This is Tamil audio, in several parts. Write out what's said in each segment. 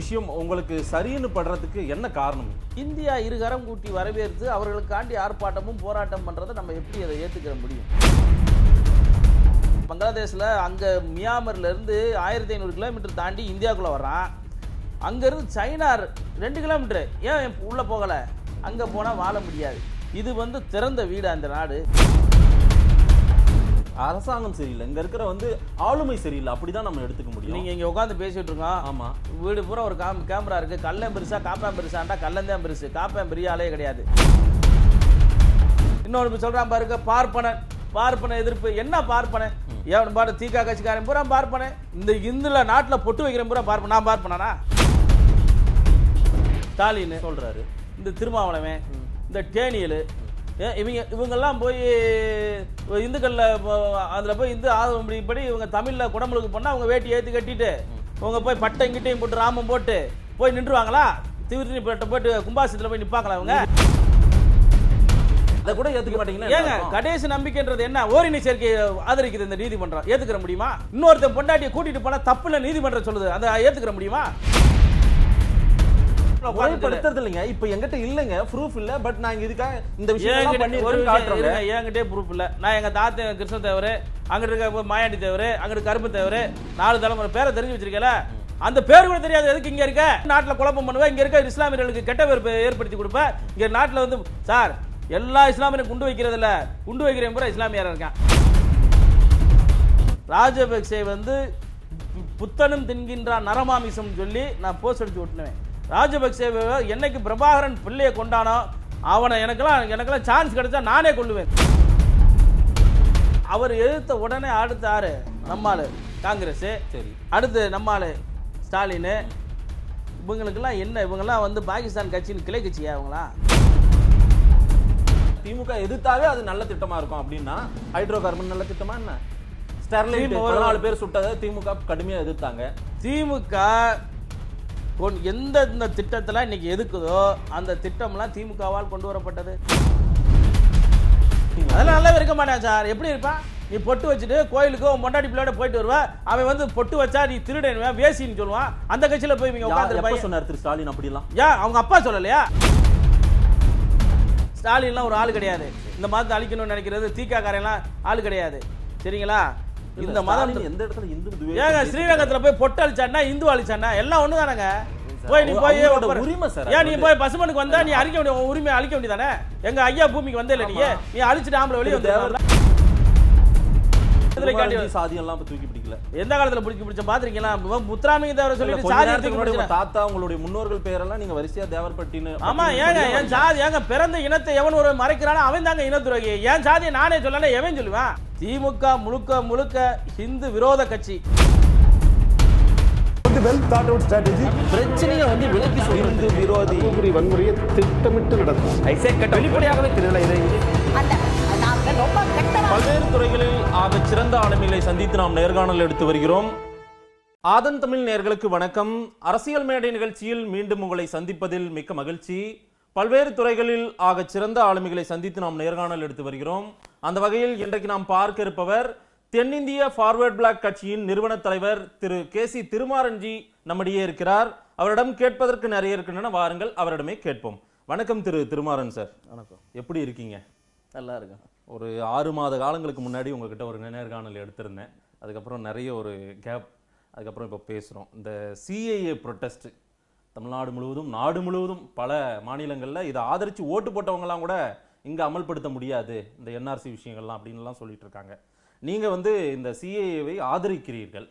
விஷயம் உங்களுக்கு சரின்னு படுறதுக்கு என்ன காரணம் இந்தியா இருகரம் கூட்டி வரவேற்று அவர்களுக்காண்டி ஆர்ப்பாட்டமும் போராட்டம் பண்ணுறதை நம்ம எப்படி அதை ஏற்றுக்கிற முடியும் பங்களாதேஷில் அங்கே மியாமர்லேருந்து ஆயிரத்தி ஐநூறு கிலோமீட்டர் தாண்டி இந்தியாவுக்குள்ளே வரான் அங்கேருந்து சைனா ரெண்டு கிலோமீட்டரு ஏன் உள்ளே போகலை அங்கே போனால் வாழ முடியாது இது வந்து திறந்த வீடு அந்த நாடு அரசாங்கம் சரியில்லை இங்கே இருக்கிற வந்து ஆளுமை சரியில்லை அப்படிதான் நம்ம எடுத்துக்க முடியும் நீங்கள் இங்கே உட்காந்து பேசிட்டு இருக்கோம் ஆமாம் வீடு பூரா ஒரு கேமரா இருக்குது கல்லம் பெருசாக காப்பேன் பெருசாண்டா கல்லந்தான் பெருசு காப்பேன் பெரிய ஆளே கிடையாது இன்னொன்று சொல்கிறான் பாருங்க பார்ப்பன பார்ப்பன எதிர்ப்பு என்ன பார்ப்பன ஏன் பாடு தீக்கா கட்சிக்காரன் பூரா பார்ப்பன இந்த இந்துல நாட்டில் பொட்டு வைக்கிறேன் பூரா பார்ப்பன நான் பார்ப்பனா ஸ்டாலின் சொல்கிறாரு இந்த திருமாவளமே இந்த டேனியல் இவங்க இவங்கெல்லாம் போய் இந்துக்களில் அதில் போய் இந்து ஆதரவுபடி இவங்க தமிழில் குடமுழுக்கு பண்ணால் அவங்க வேட்டி ஏற்றி கட்டிட்டு அவங்க போய் பட்டம் கிட்டையும் போட்டு ராமம் போட்டு போய் நின்றுவாங்களா திருத்தினி போட்டு கும்பாசத்தில் போய் நிற்பாங்களா அவங்க அதை கூட ஏற்றுக்க மாட்டீங்களா ஏங்க கடைசி நம்பிக்கைன்றது என்ன ஓரின சேர்க்கை ஆதரிக்குது இந்த நீதிமன்றம் ஏத்துக்கிற முடியுமா இன்னொருத்தன் பொண்டாட்டியை கூட்டிட்டு போனா தப்புல நீதிமன்றம் சொல்லுது அதை ஏற்றுக்கிற முடியுமா முறைப்படுத்துறது இல்லைங்க இப்ப எங்கிட்ட இல்லைங்க ப்ரூஃப் இல்ல பட் நான் இதுக்காக இந்த விஷயம் பண்ணி ஒரு காட்டுறேங்க என்கிட்டே ப்ரூஃப் இல்ல நான் எங்க தாத்தா கிருஷ்ண தேவர் அங்கிட்டு இருக்க மாயாண்டி தேவர் அங்கிட்டு கருப்பு தேவர் நாலு தலைமுறை பேரை தெரிஞ்சு வச்சிருக்கல அந்த பேர் கூட தெரியாது எதுக்கு இங்க இருக்க நாட்டுல குழப்பம் பண்ணுவேன் இங்க இருக்க இஸ்லாமியர்களுக்கு கெட்ட பேர் ஏற்படுத்தி கொடுப்ப இங்க நாட்டுல வந்து சார் எல்லா இஸ்லாமியரும் குண்டு வைக்கிறது இல்ல குண்டு வைக்கிறவங்க கூட இஸ்லாமியராக இருக்கேன் ராஜபக்சே வந்து புத்தனும் தின்கின்றான் நரமாமிசம் சொல்லி நான் போஸ்ட் அடிச்சு ஓட்டுனேன் ராஜபக்சே என்னைக்கு பிரபாகரன் பிள்ளையை கொண்டானோ அவனை எனக்கெல்லாம் எனக்கெல்லாம் சான்ஸ் கிடைச்சா நானே கொள்ளுவேன் அவர் எதிர்த்த உடனே அடுத்த ஆறு நம்மால் காங்கிரஸ் சரி அடுத்து நம்மால் ஸ்டாலின் இவங்களுக்கெல்லாம் என்ன இவங்கெல்லாம் வந்து பாகிஸ்தான் கட்சின்னு கிளை கட்சியா அவங்களா திமுக எதிர்த்தாவே அது நல்ல திட்டமா இருக்கும் அப்படின்னா ஹைட்ரோ கார்பன் நல்ல திட்டமா என்ன ஸ்டெர்லைட் நாலு பேர் சுட்டதை திமுக கடுமையாக எதிர்த்தாங்க திமுக எந்த இந்த திட்டத்தில் இன்றைக்கி எதுக்குதோ அந்த திட்டம்லாம் திமுகவால் கொண்டு வரப்பட்டது அதெல்லாம் நல்லாவே இருக்க மாட்டேன் சார் எப்படி இருப்பான் நீ பொட்டு வச்சுட்டு கோயிலுக்கு உன் பொண்டாடி பிள்ளையோட போயிட்டு வருவா அவன் வந்து பொட்டு வச்சா நீ திருடன் வேசின்னு சொல்லுவான் அந்த கட்சியில் போய் நீங்கள் உட்காந்து சொன்னார் திரு ஸ்டாலின் அப்படிலாம் ஏன் அவங்க அப்பா சொல்லலையா ஸ்டாலின்லாம் ஒரு ஆள் கிடையாது இந்த மாதத்தை அழிக்கணும்னு நினைக்கிறது தீக்காக்காரெல்லாம் ஆள் கிடையாது சரிங்களா இந்த மதம் எந்த இடத்துல இந்து ஏங்க ஸ்ரீரங்கத்துல போய் பொட்டு அழிச்சானா இந்து அழிச்சானா எல்லாம் ஒண்ணு தானங்க போய் நீ போய் உரிமை சார் ஏன் நீ போய் பசுமனுக்கு வந்தா நீ அழிக்க வேண்டிய உரிமை அழிக்க வேண்டியதானே எங்க ஐயா பூமிக்கு வந்தே இல்ல நீ நீ அழிச்சிட்டு ஆம்பளை வெளியே வந்து சாதியெல்லாம் தூக்கி எந்த காலத்துல பிடிச்சி பிடிச்ச பாத்திருக்கீங்களா முத்துராமிக்கு தவிர சொல்லி சாதி தாத்தா உங்களுடைய முன்னோர்கள் பேரெல்லாம் நீங்க வரிசையா தேவர்பட்டின்னு ஆமா ஏங்க என் சாதி ஏங்க பிறந்த இனத்தை எவன் ஒரு மறைக்கிறானோ அவன் தாங்க இனத்துறகி என் சாதியை நானே சொல்லனே எவன் சொல்லுவேன் திமுக முழுக்க முழுக்க ஹிந்து விரோத கட்சி வெல் தாட் அவுட் ஸ்ட்ராட்டஜி பிரச்சனையை வந்து விலக்கி விரோதி வன்முறையை திட்டமிட்டு நடக்கும் வெளிப்படையாகவே தெரியல இதை பல்வேறு துறைகளில் ஆக சிறந்த ஆளுமைகளை சந்தித்து நாம் நேர்காணல் எடுத்து வருகிறோம் ஆதன் தமிழ் நேர்களுக்கு வணக்கம் அரசியல் மேடை நிகழ்ச்சியில் மீண்டும் உங்களை சந்திப்பதில் மிக்க மகிழ்ச்சி பல்வேறு துறைகளில் ஆக சிறந்த ஆளுமைகளை சந்தித்து நாம் நேர்காணல் எடுத்து வருகிறோம் அந்த வகையில் இன்றைக்கு நாம் பார்க்க இருப்பவர் தென்னிந்திய ஃபார்வர்ட் பிளாக் கட்சியின் நிறுவனத் தலைவர் திரு கே சி திருமாரஞ்சி நம்மிடையே இருக்கிறார் அவரிடம் கேட்பதற்கு நிறைய இருக்கின்றன வாருங்கள் அவரிடமே கேட்போம் வணக்கம் திரு திருமாறன் சார் வணக்கம் எப்படி இருக்கீங்க நல்லா இருக்கேன் ஒரு ஆறு மாத காலங்களுக்கு முன்னாடி உங்ககிட்ட ஒரு நேர்காணல் எடுத்திருந்தேன் அதுக்கப்புறம் நிறைய ஒரு கேப் அதுக்கப்புறம் இப்போ பேசுகிறோம் இந்த சிஐஏ ப்ரொட்டஸ்ட்டு தமிழ்நாடு முழுவதும் நாடு முழுவதும் பல மாநிலங்களில் இதை ஆதரித்து ஓட்டு போட்டவங்கலாம் கூட இங்கே அமல்படுத்த முடியாது இந்த என்ஆர்சி விஷயங்கள்லாம் அப்படின்லாம் சொல்லிட்டு இருக்காங்க நீங்கள் வந்து இந்த சிஏஏவை ஆதரிக்கிறீர்கள்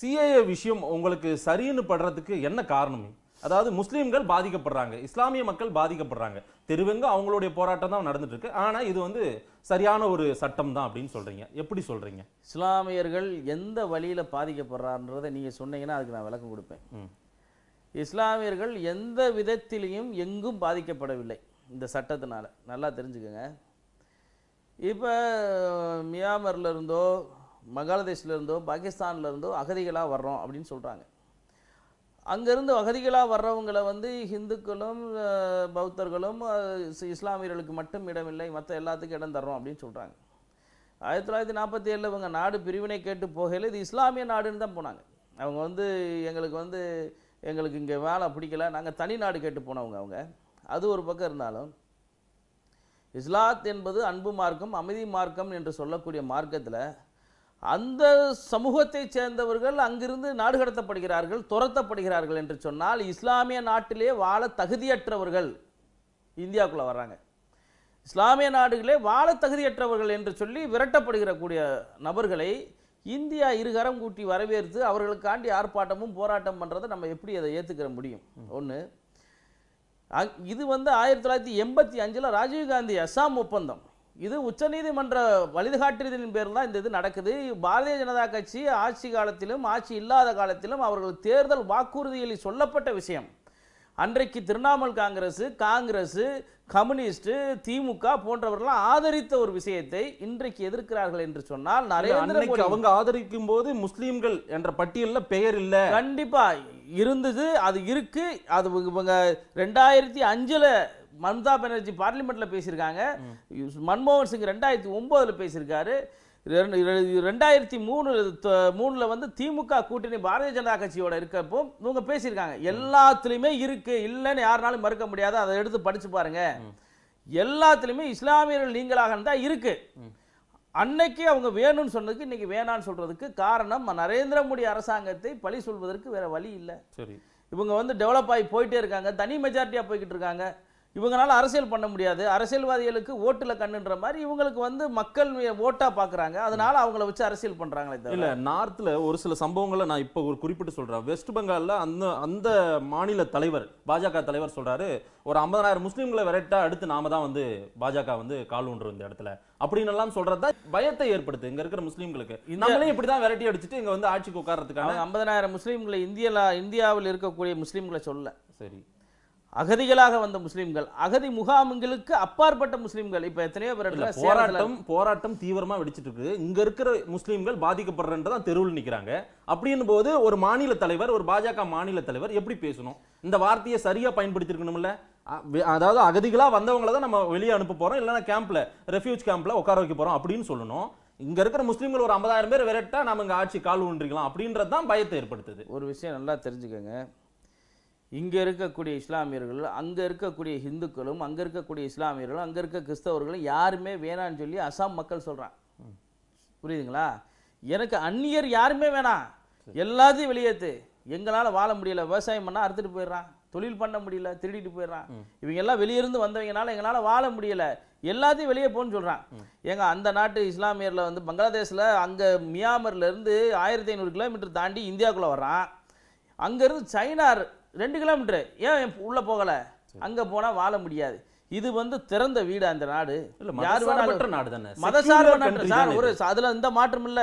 சிஏஏ விஷயம் உங்களுக்கு சரின்னு படுறதுக்கு என்ன காரணம் அதாவது முஸ்லீம்கள் பாதிக்கப்படுறாங்க இஸ்லாமிய மக்கள் பாதிக்கப்படுறாங்க தெருவெங்க அவங்களுடைய போராட்டம் தான் நடந்துட்டு இருக்கு ஆனால் இது வந்து சரியான ஒரு சட்டம் தான் அப்படின்னு சொல்றீங்க எப்படி சொல்றீங்க இஸ்லாமியர்கள் எந்த வழியில் பாதிக்கப்படுறாருன்றதை நீங்கள் சொன்னீங்கன்னா அதுக்கு நான் விளக்கம் கொடுப்பேன் இஸ்லாமியர்கள் எந்த விதத்திலையும் எங்கும் பாதிக்கப்படவில்லை இந்த சட்டத்தினால நல்லா தெரிஞ்சுக்கோங்க இப்போ இருந்தோ மகாலதேஷ்லேருந்தோ இருந்தோ அகதிகளாக வர்றோம் அப்படின்னு சொல்கிறாங்க அங்கேருந்து வகதிகளாக வர்றவங்களை வந்து ஹிந்துக்களும் பௌத்தர்களும் இஸ்லாமியர்களுக்கு மட்டும் இடமில்லை மற்ற எல்லாத்துக்கும் இடம் தர்றோம் அப்படின்னு சொல்கிறாங்க ஆயிரத்தி தொள்ளாயிரத்தி நாற்பத்தி ஏழில் இவங்க நாடு பிரிவினை கேட்டு போகையில் இது இஸ்லாமிய நாடுன்னு தான் போனாங்க அவங்க வந்து எங்களுக்கு வந்து எங்களுக்கு இங்கே வேலை பிடிக்கல நாங்கள் தனி நாடு கேட்டு போனவங்க அவங்க அது ஒரு பக்கம் இருந்தாலும் இஸ்லாத் என்பது அன்பு மார்க்கம் அமைதி மார்க்கம் என்று சொல்லக்கூடிய மார்க்கத்தில் அந்த சமூகத்தைச் சேர்ந்தவர்கள் அங்கிருந்து நாடு கடத்தப்படுகிறார்கள் துரத்தப்படுகிறார்கள் என்று சொன்னால் இஸ்லாமிய நாட்டிலே வாழ தகுதியற்றவர்கள் இந்தியாவுக்குள்ளே வர்றாங்க இஸ்லாமிய நாடுகளே வாழ தகுதியற்றவர்கள் என்று சொல்லி விரட்டப்படுகிற கூடிய நபர்களை இந்தியா இருகரம் கூட்டி வரவேற்று அவர்களுக்காண்டி ஆர்ப்பாட்டமும் போராட்டம் பண்ணுறதை நம்ம எப்படி அதை ஏற்றுக்கிற முடியும் ஒன்று இது வந்து ஆயிரத்தி தொள்ளாயிரத்தி எண்பத்தி அஞ்சில் ராஜீவ்காந்தி அசாம் ஒப்பந்தம் இது உச்சநீதிமன்ற வழிகாட்டுதலின் பேரில் தான் இந்த இது நடக்குது பாரதிய ஜனதா கட்சி ஆட்சி காலத்திலும் ஆட்சி இல்லாத காலத்திலும் அவர்கள் தேர்தல் வாக்குறுதியில் சொல்லப்பட்ட விஷயம் அன்றைக்கு திரிணாமுல் காங்கிரஸ் காங்கிரஸ் கம்யூனிஸ்ட் திமுக போன்றவர்கள்லாம் ஆதரித்த ஒரு விஷயத்தை இன்றைக்கு எதிர்க்கிறார்கள் என்று சொன்னால் நிறைய அவங்க ஆதரிக்கும் போது முஸ்லீம்கள் என்ற பட்டியலில் பெயர் இல்லை கண்டிப்பா இருந்தது அது இருக்கு அது இவங்க ரெண்டாயிரத்தி அஞ்சில் மம்தா பானர்ஜி பார்லிமெண்ட்டில் பேசியிருக்காங்க மன்மோகன் சிங் ரெண்டாயிரத்தி ஒம்போதில் பேசியிருக்காரு ரெண்டாயிரத்தி மூணு மூணில் வந்து திமுக கூட்டணி பாரதிய ஜனதா கட்சியோட இருக்கப்போ இவங்க பேசியிருக்காங்க எல்லாத்துலயுமே இருக்குது இல்லைன்னு யாருனாலும் மறுக்க முடியாது அதை எடுத்து படித்து பாருங்க எல்லாத்துலேயுமே இஸ்லாமியர்கள் நீங்களாக தான் இருக்குது அன்னைக்கு அவங்க வேணும்னு சொன்னதுக்கு இன்னைக்கு வேணான்னு சொல்கிறதுக்கு காரணம் நரேந்திர மோடி அரசாங்கத்தை பழி சொல்வதற்கு வேறு வழி இல்லை சரி இவங்க வந்து டெவலப் ஆகி போயிட்டே இருக்காங்க தனி மெஜாரிட்டியாக போய்கிட்டு இருக்காங்க இவங்களால அரசியல் பண்ண முடியாது அரசியல்வாதிகளுக்கு ஓட்டுல கண்ணுன்ற மாதிரி இவங்களுக்கு வந்து மக்கள் ஓட்டா பாக்குறாங்க அதனால அவங்கள வச்சு அரசியல் பண்றாங்களே இல்ல நார்த்ல ஒரு சில சம்பவங்களை நான் இப்போ ஒரு குறிப்பிட்டு சொல்றேன் வெஸ்ட் பெங்கால்ல அந்த அந்த மாநில தலைவர் பாஜக தலைவர் சொல்றாரு ஒரு ஐம்பதாயிரம் முஸ்லீம்களை விரட்டா அடுத்து நாம தான் வந்து பாஜக வந்து கால் ஒன்று இந்த இடத்துல அப்படின்னு எல்லாம் சொல்றதா பயத்தை ஏற்படுத்து இங்க இருக்கிற முஸ்லீம்களுக்கு நம்மளே இப்படிதான் விரட்டி அடிச்சுட்டு இங்க வந்து ஆட்சிக்கு உட்கார்றதுக்காக ஐம்பதனாயிரம் முஸ்லீம்களை இந்தியா இந்தியாவில் இருக்கக்கூடிய முஸ்லீம்களை சொல்ல சரி அகதிகளாக வந்த முஸ்லீம்கள் அகதி முகாம்களுக்கு அப்பாற்பட்ட முஸ்லீம்கள் இப்ப எத்தனையோ பேர் போராட்டம் போராட்டம் தீவிரமா வெடிச்சிட்டு இருக்கு இங்க இருக்கிற முஸ்லீம்கள் பாதிக்கப்படுறதான் தெருவில் நிக்கிறாங்க அப்படின்னு போது ஒரு மாநில தலைவர் ஒரு பாஜக மாநில தலைவர் எப்படி பேசணும் இந்த வார்த்தையை சரியா பயன்படுத்திருக்கணும்ல அதாவது அகதிகளா வந்தவங்களை தான் நம்ம வெளியே அனுப்ப போறோம் இல்லைன்னா கேம்ப்ல ரெஃப்யூஜ் கேம்ப்ல உட்கார வைக்க போறோம் அப்படின்னு சொல்லணும் இங்க இருக்கிற முஸ்லீம்கள் ஒரு ஐம்பதாயிரம் பேர் விரட்டா நம்ம இங்க ஆட்சி கால் ஒன்றிக்கலாம் அப்படின்றது தான் பயத்தை ஏற்படுத்துது ஒரு விஷயம் நல்லா தெரிஞ்சுக்கோங்க இங்கே இருக்கக்கூடிய இஸ்லாமியர்கள் அங்கே இருக்கக்கூடிய ஹிந்துக்களும் அங்கே இருக்கக்கூடிய இஸ்லாமியர்களும் அங்கே இருக்க கிறிஸ்தவர்களும் யாருமே வேணான்னு சொல்லி அசாம் மக்கள் சொல்கிறான் புரியுதுங்களா எனக்கு அந்நியர் யாருமே வேணாம் எல்லாத்தையும் வெளியேற்று எங்களால் வாழ முடியல விவசாயம் பண்ணால் அறுத்துட்டு போயிடுறான் தொழில் பண்ண முடியல திருடிட்டு போயிடுறான் இவங்க எல்லாம் வெளியிருந்து வந்தவங்கனால எங்களால் வாழ முடியல எல்லாத்தையும் வெளியே போகணும்னு சொல்கிறான் ஏங்க அந்த நாட்டு இஸ்லாமியரில் வந்து பங்களாதேஷில் அங்கே மியாமர்லேருந்து ஆயிரத்தி ஐநூறு கிலோமீட்டர் தாண்டி இந்தியாவுக்குள்ளே வர்றான் அங்கேருந்து சைனார் ரெண்டு கிலோமீட்டரு ஏன் உள்ளே போகலை அங்கே போனால் வாழ முடியாது இது வந்து திறந்த வீடு அந்த நாடு யார் வேணாலும் நாடு தானே மதசார்பற்ற சார் ஒரு அதுல எந்த மாற்றம் இல்ல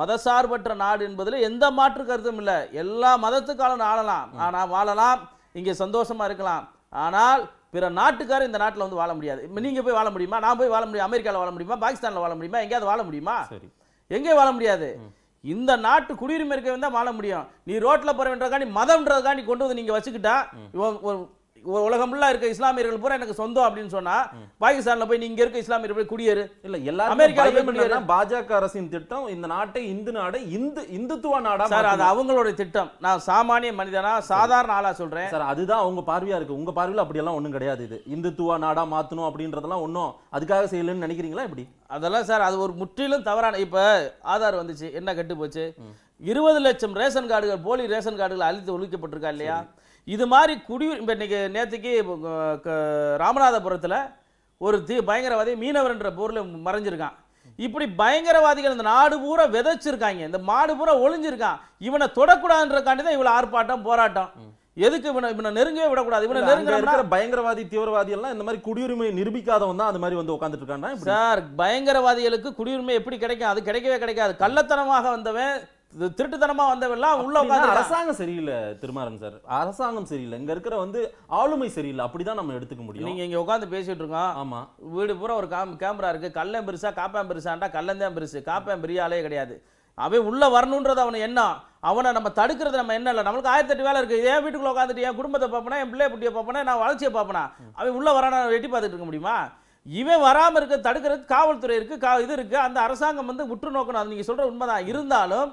மதசார்பற்ற நாடு என்பதுல எந்த மாற்று கருத்தும் இல்ல எல்லா மதத்துக்காலும் ஆளலாம் ஆனா வாழலாம் இங்க சந்தோஷமா இருக்கலாம் ஆனால் பிற நாட்டுக்காரர் இந்த நாட்டில் வந்து வாழ முடியாது நீங்க போய் வாழ முடியுமா நான் போய் வாழ முடியும் அமெரிக்காவில் வாழ முடியுமா பாகிஸ்தானில் வாழ முடியுமா எங்கேயாவது வாழ முடியுமா எங்கேயும் வாழ முடியாது இந்த நாட்டு குடியுரிமை இருக்க வேண்டாம் வாழ முடியும் நீ ரோட்டில் போகிறவன்றதுக்காண்டி மதம்ன்றதுக்காண்டி கொண்டு வந்து நீங்கள் வச்சுக்கிட்டா உலகம் இருக்க இஸ்லாமியர்கள் பூரா எனக்கு சொந்தம் அப்படின்னு சொன்னா பாகிஸ்தான்ல போய் நீங்க இருக்க இஸ்லாமியர் போய் குடியேறு இல்ல எல்லா அமெரிக்கா பாஜக அரசின் திட்டம் இந்த நாட்டை இந்து நாடு இந்து இந்துத்துவ நாடா சார் அது அவங்களோட திட்டம் நான் சாமானிய மனிதனா சாதாரண ஆளா சொல்றேன் சார் அதுதான் அவங்க பார்வையா இருக்கு உங்க பார்வையில் எல்லாம் ஒண்ணும் கிடையாது இது இந்துத்துவ நாடா மாத்தணும் அப்படின்றதெல்லாம் ஒண்ணும் அதுக்காக செய்யலன்னு நினைக்கிறீங்களா எப்படி அதெல்லாம் சார் அது ஒரு முற்றிலும் தவறான இப்ப ஆதார் வந்துச்சு என்ன கட்டு போச்சு இருபது லட்சம் ரேஷன் கார்டுகள் போலி ரேஷன் கார்டுகள் அழித்து ஒழிக்கப்பட்டிருக்கா இல்லையா இது மாதிரி குடியு இப்போ இன்றைக்கி நேற்றுக்கு ராமநாதபுரத்தில் ஒரு தீ பயங்கரவாதி மீனவர்ன்ற பொருள் மறைஞ்சிருக்கான் இப்படி பயங்கரவாதிகள் இந்த நாடு பூரா விதைச்சிருக்காங்க இந்த மாடு பூரா ஒளிஞ்சிருக்கான் இவனை தொடக்கூடாதுன்றக்காண்டி தான் இவ்வளோ ஆர்ப்பாட்டம் போராட்டம் எதுக்கு இவனை இவனை நெருங்கவே விடக்கூடாது இவனை நெருங்கிற பயங்கரவாதி தீவிரவாதி எல்லாம் இந்த மாதிரி குடியுரிமை நிரூபிக்காதவன் தான் அந்த மாதிரி வந்து உட்காந்துட்டு இருக்காங்க சார் பயங்கரவாதிகளுக்கு குடியுரிமை எப்படி கிடைக்கும் அது கிடைக்கவே கிடைக்காது கள்ளத்தனமாக வந்தவன் திருட்டுத்தனமாக வந்தவெல்லாம் உள்ள உட்காந்து அரசாங்கம் சரியில்லை திருமாறன் சார் அரசாங்கம் சரியில்லை இங்கே இருக்கிற வந்து ஆளுமை சரியில்லை அப்படி தான் நம்ம எடுத்துக்க முடியும் நீங்கள் இங்கே உட்காந்து பேசிகிட்டு இருக்கோம் ஆமாம் வீடு பூரா ஒரு காம் கேமரா இருக்குது கள்ளம் பெருசா காப்பாம் பெருசாண்டா கள்ளம் தான் பெருசு காப்பாம் பெரிய ஆளே கிடையாது அவன் உள்ளே வரணுன்றது அவனை என்ன அவனை நம்ம தடுக்கிறது நம்ம என்ன இல்லை நம்மளுக்கு ஆயிரத்தி எட்டு வேலை இருக்குது ஏன் வீட்டுக்குள்ள உட்காந்துட்டு என் குடும்பத்தை பார்ப்பனா என் பிள்ளைய புட்டியை பார்ப்பனா நான் வளர்ச்சியை பார்ப்பனா அவன் உள்ளே வரான வெட்டி பார்த்துட்டு இருக்க முடியுமா இவன் வராமல் இருக்க தடுக்கிறது காவல்துறை இருக்குது கா இது இருக்குது அந்த அரசாங்கம் வந்து உற்று நோக்கணும் அது நீங்கள் சொல்கிற உண்மைதான் இருந்தாலும்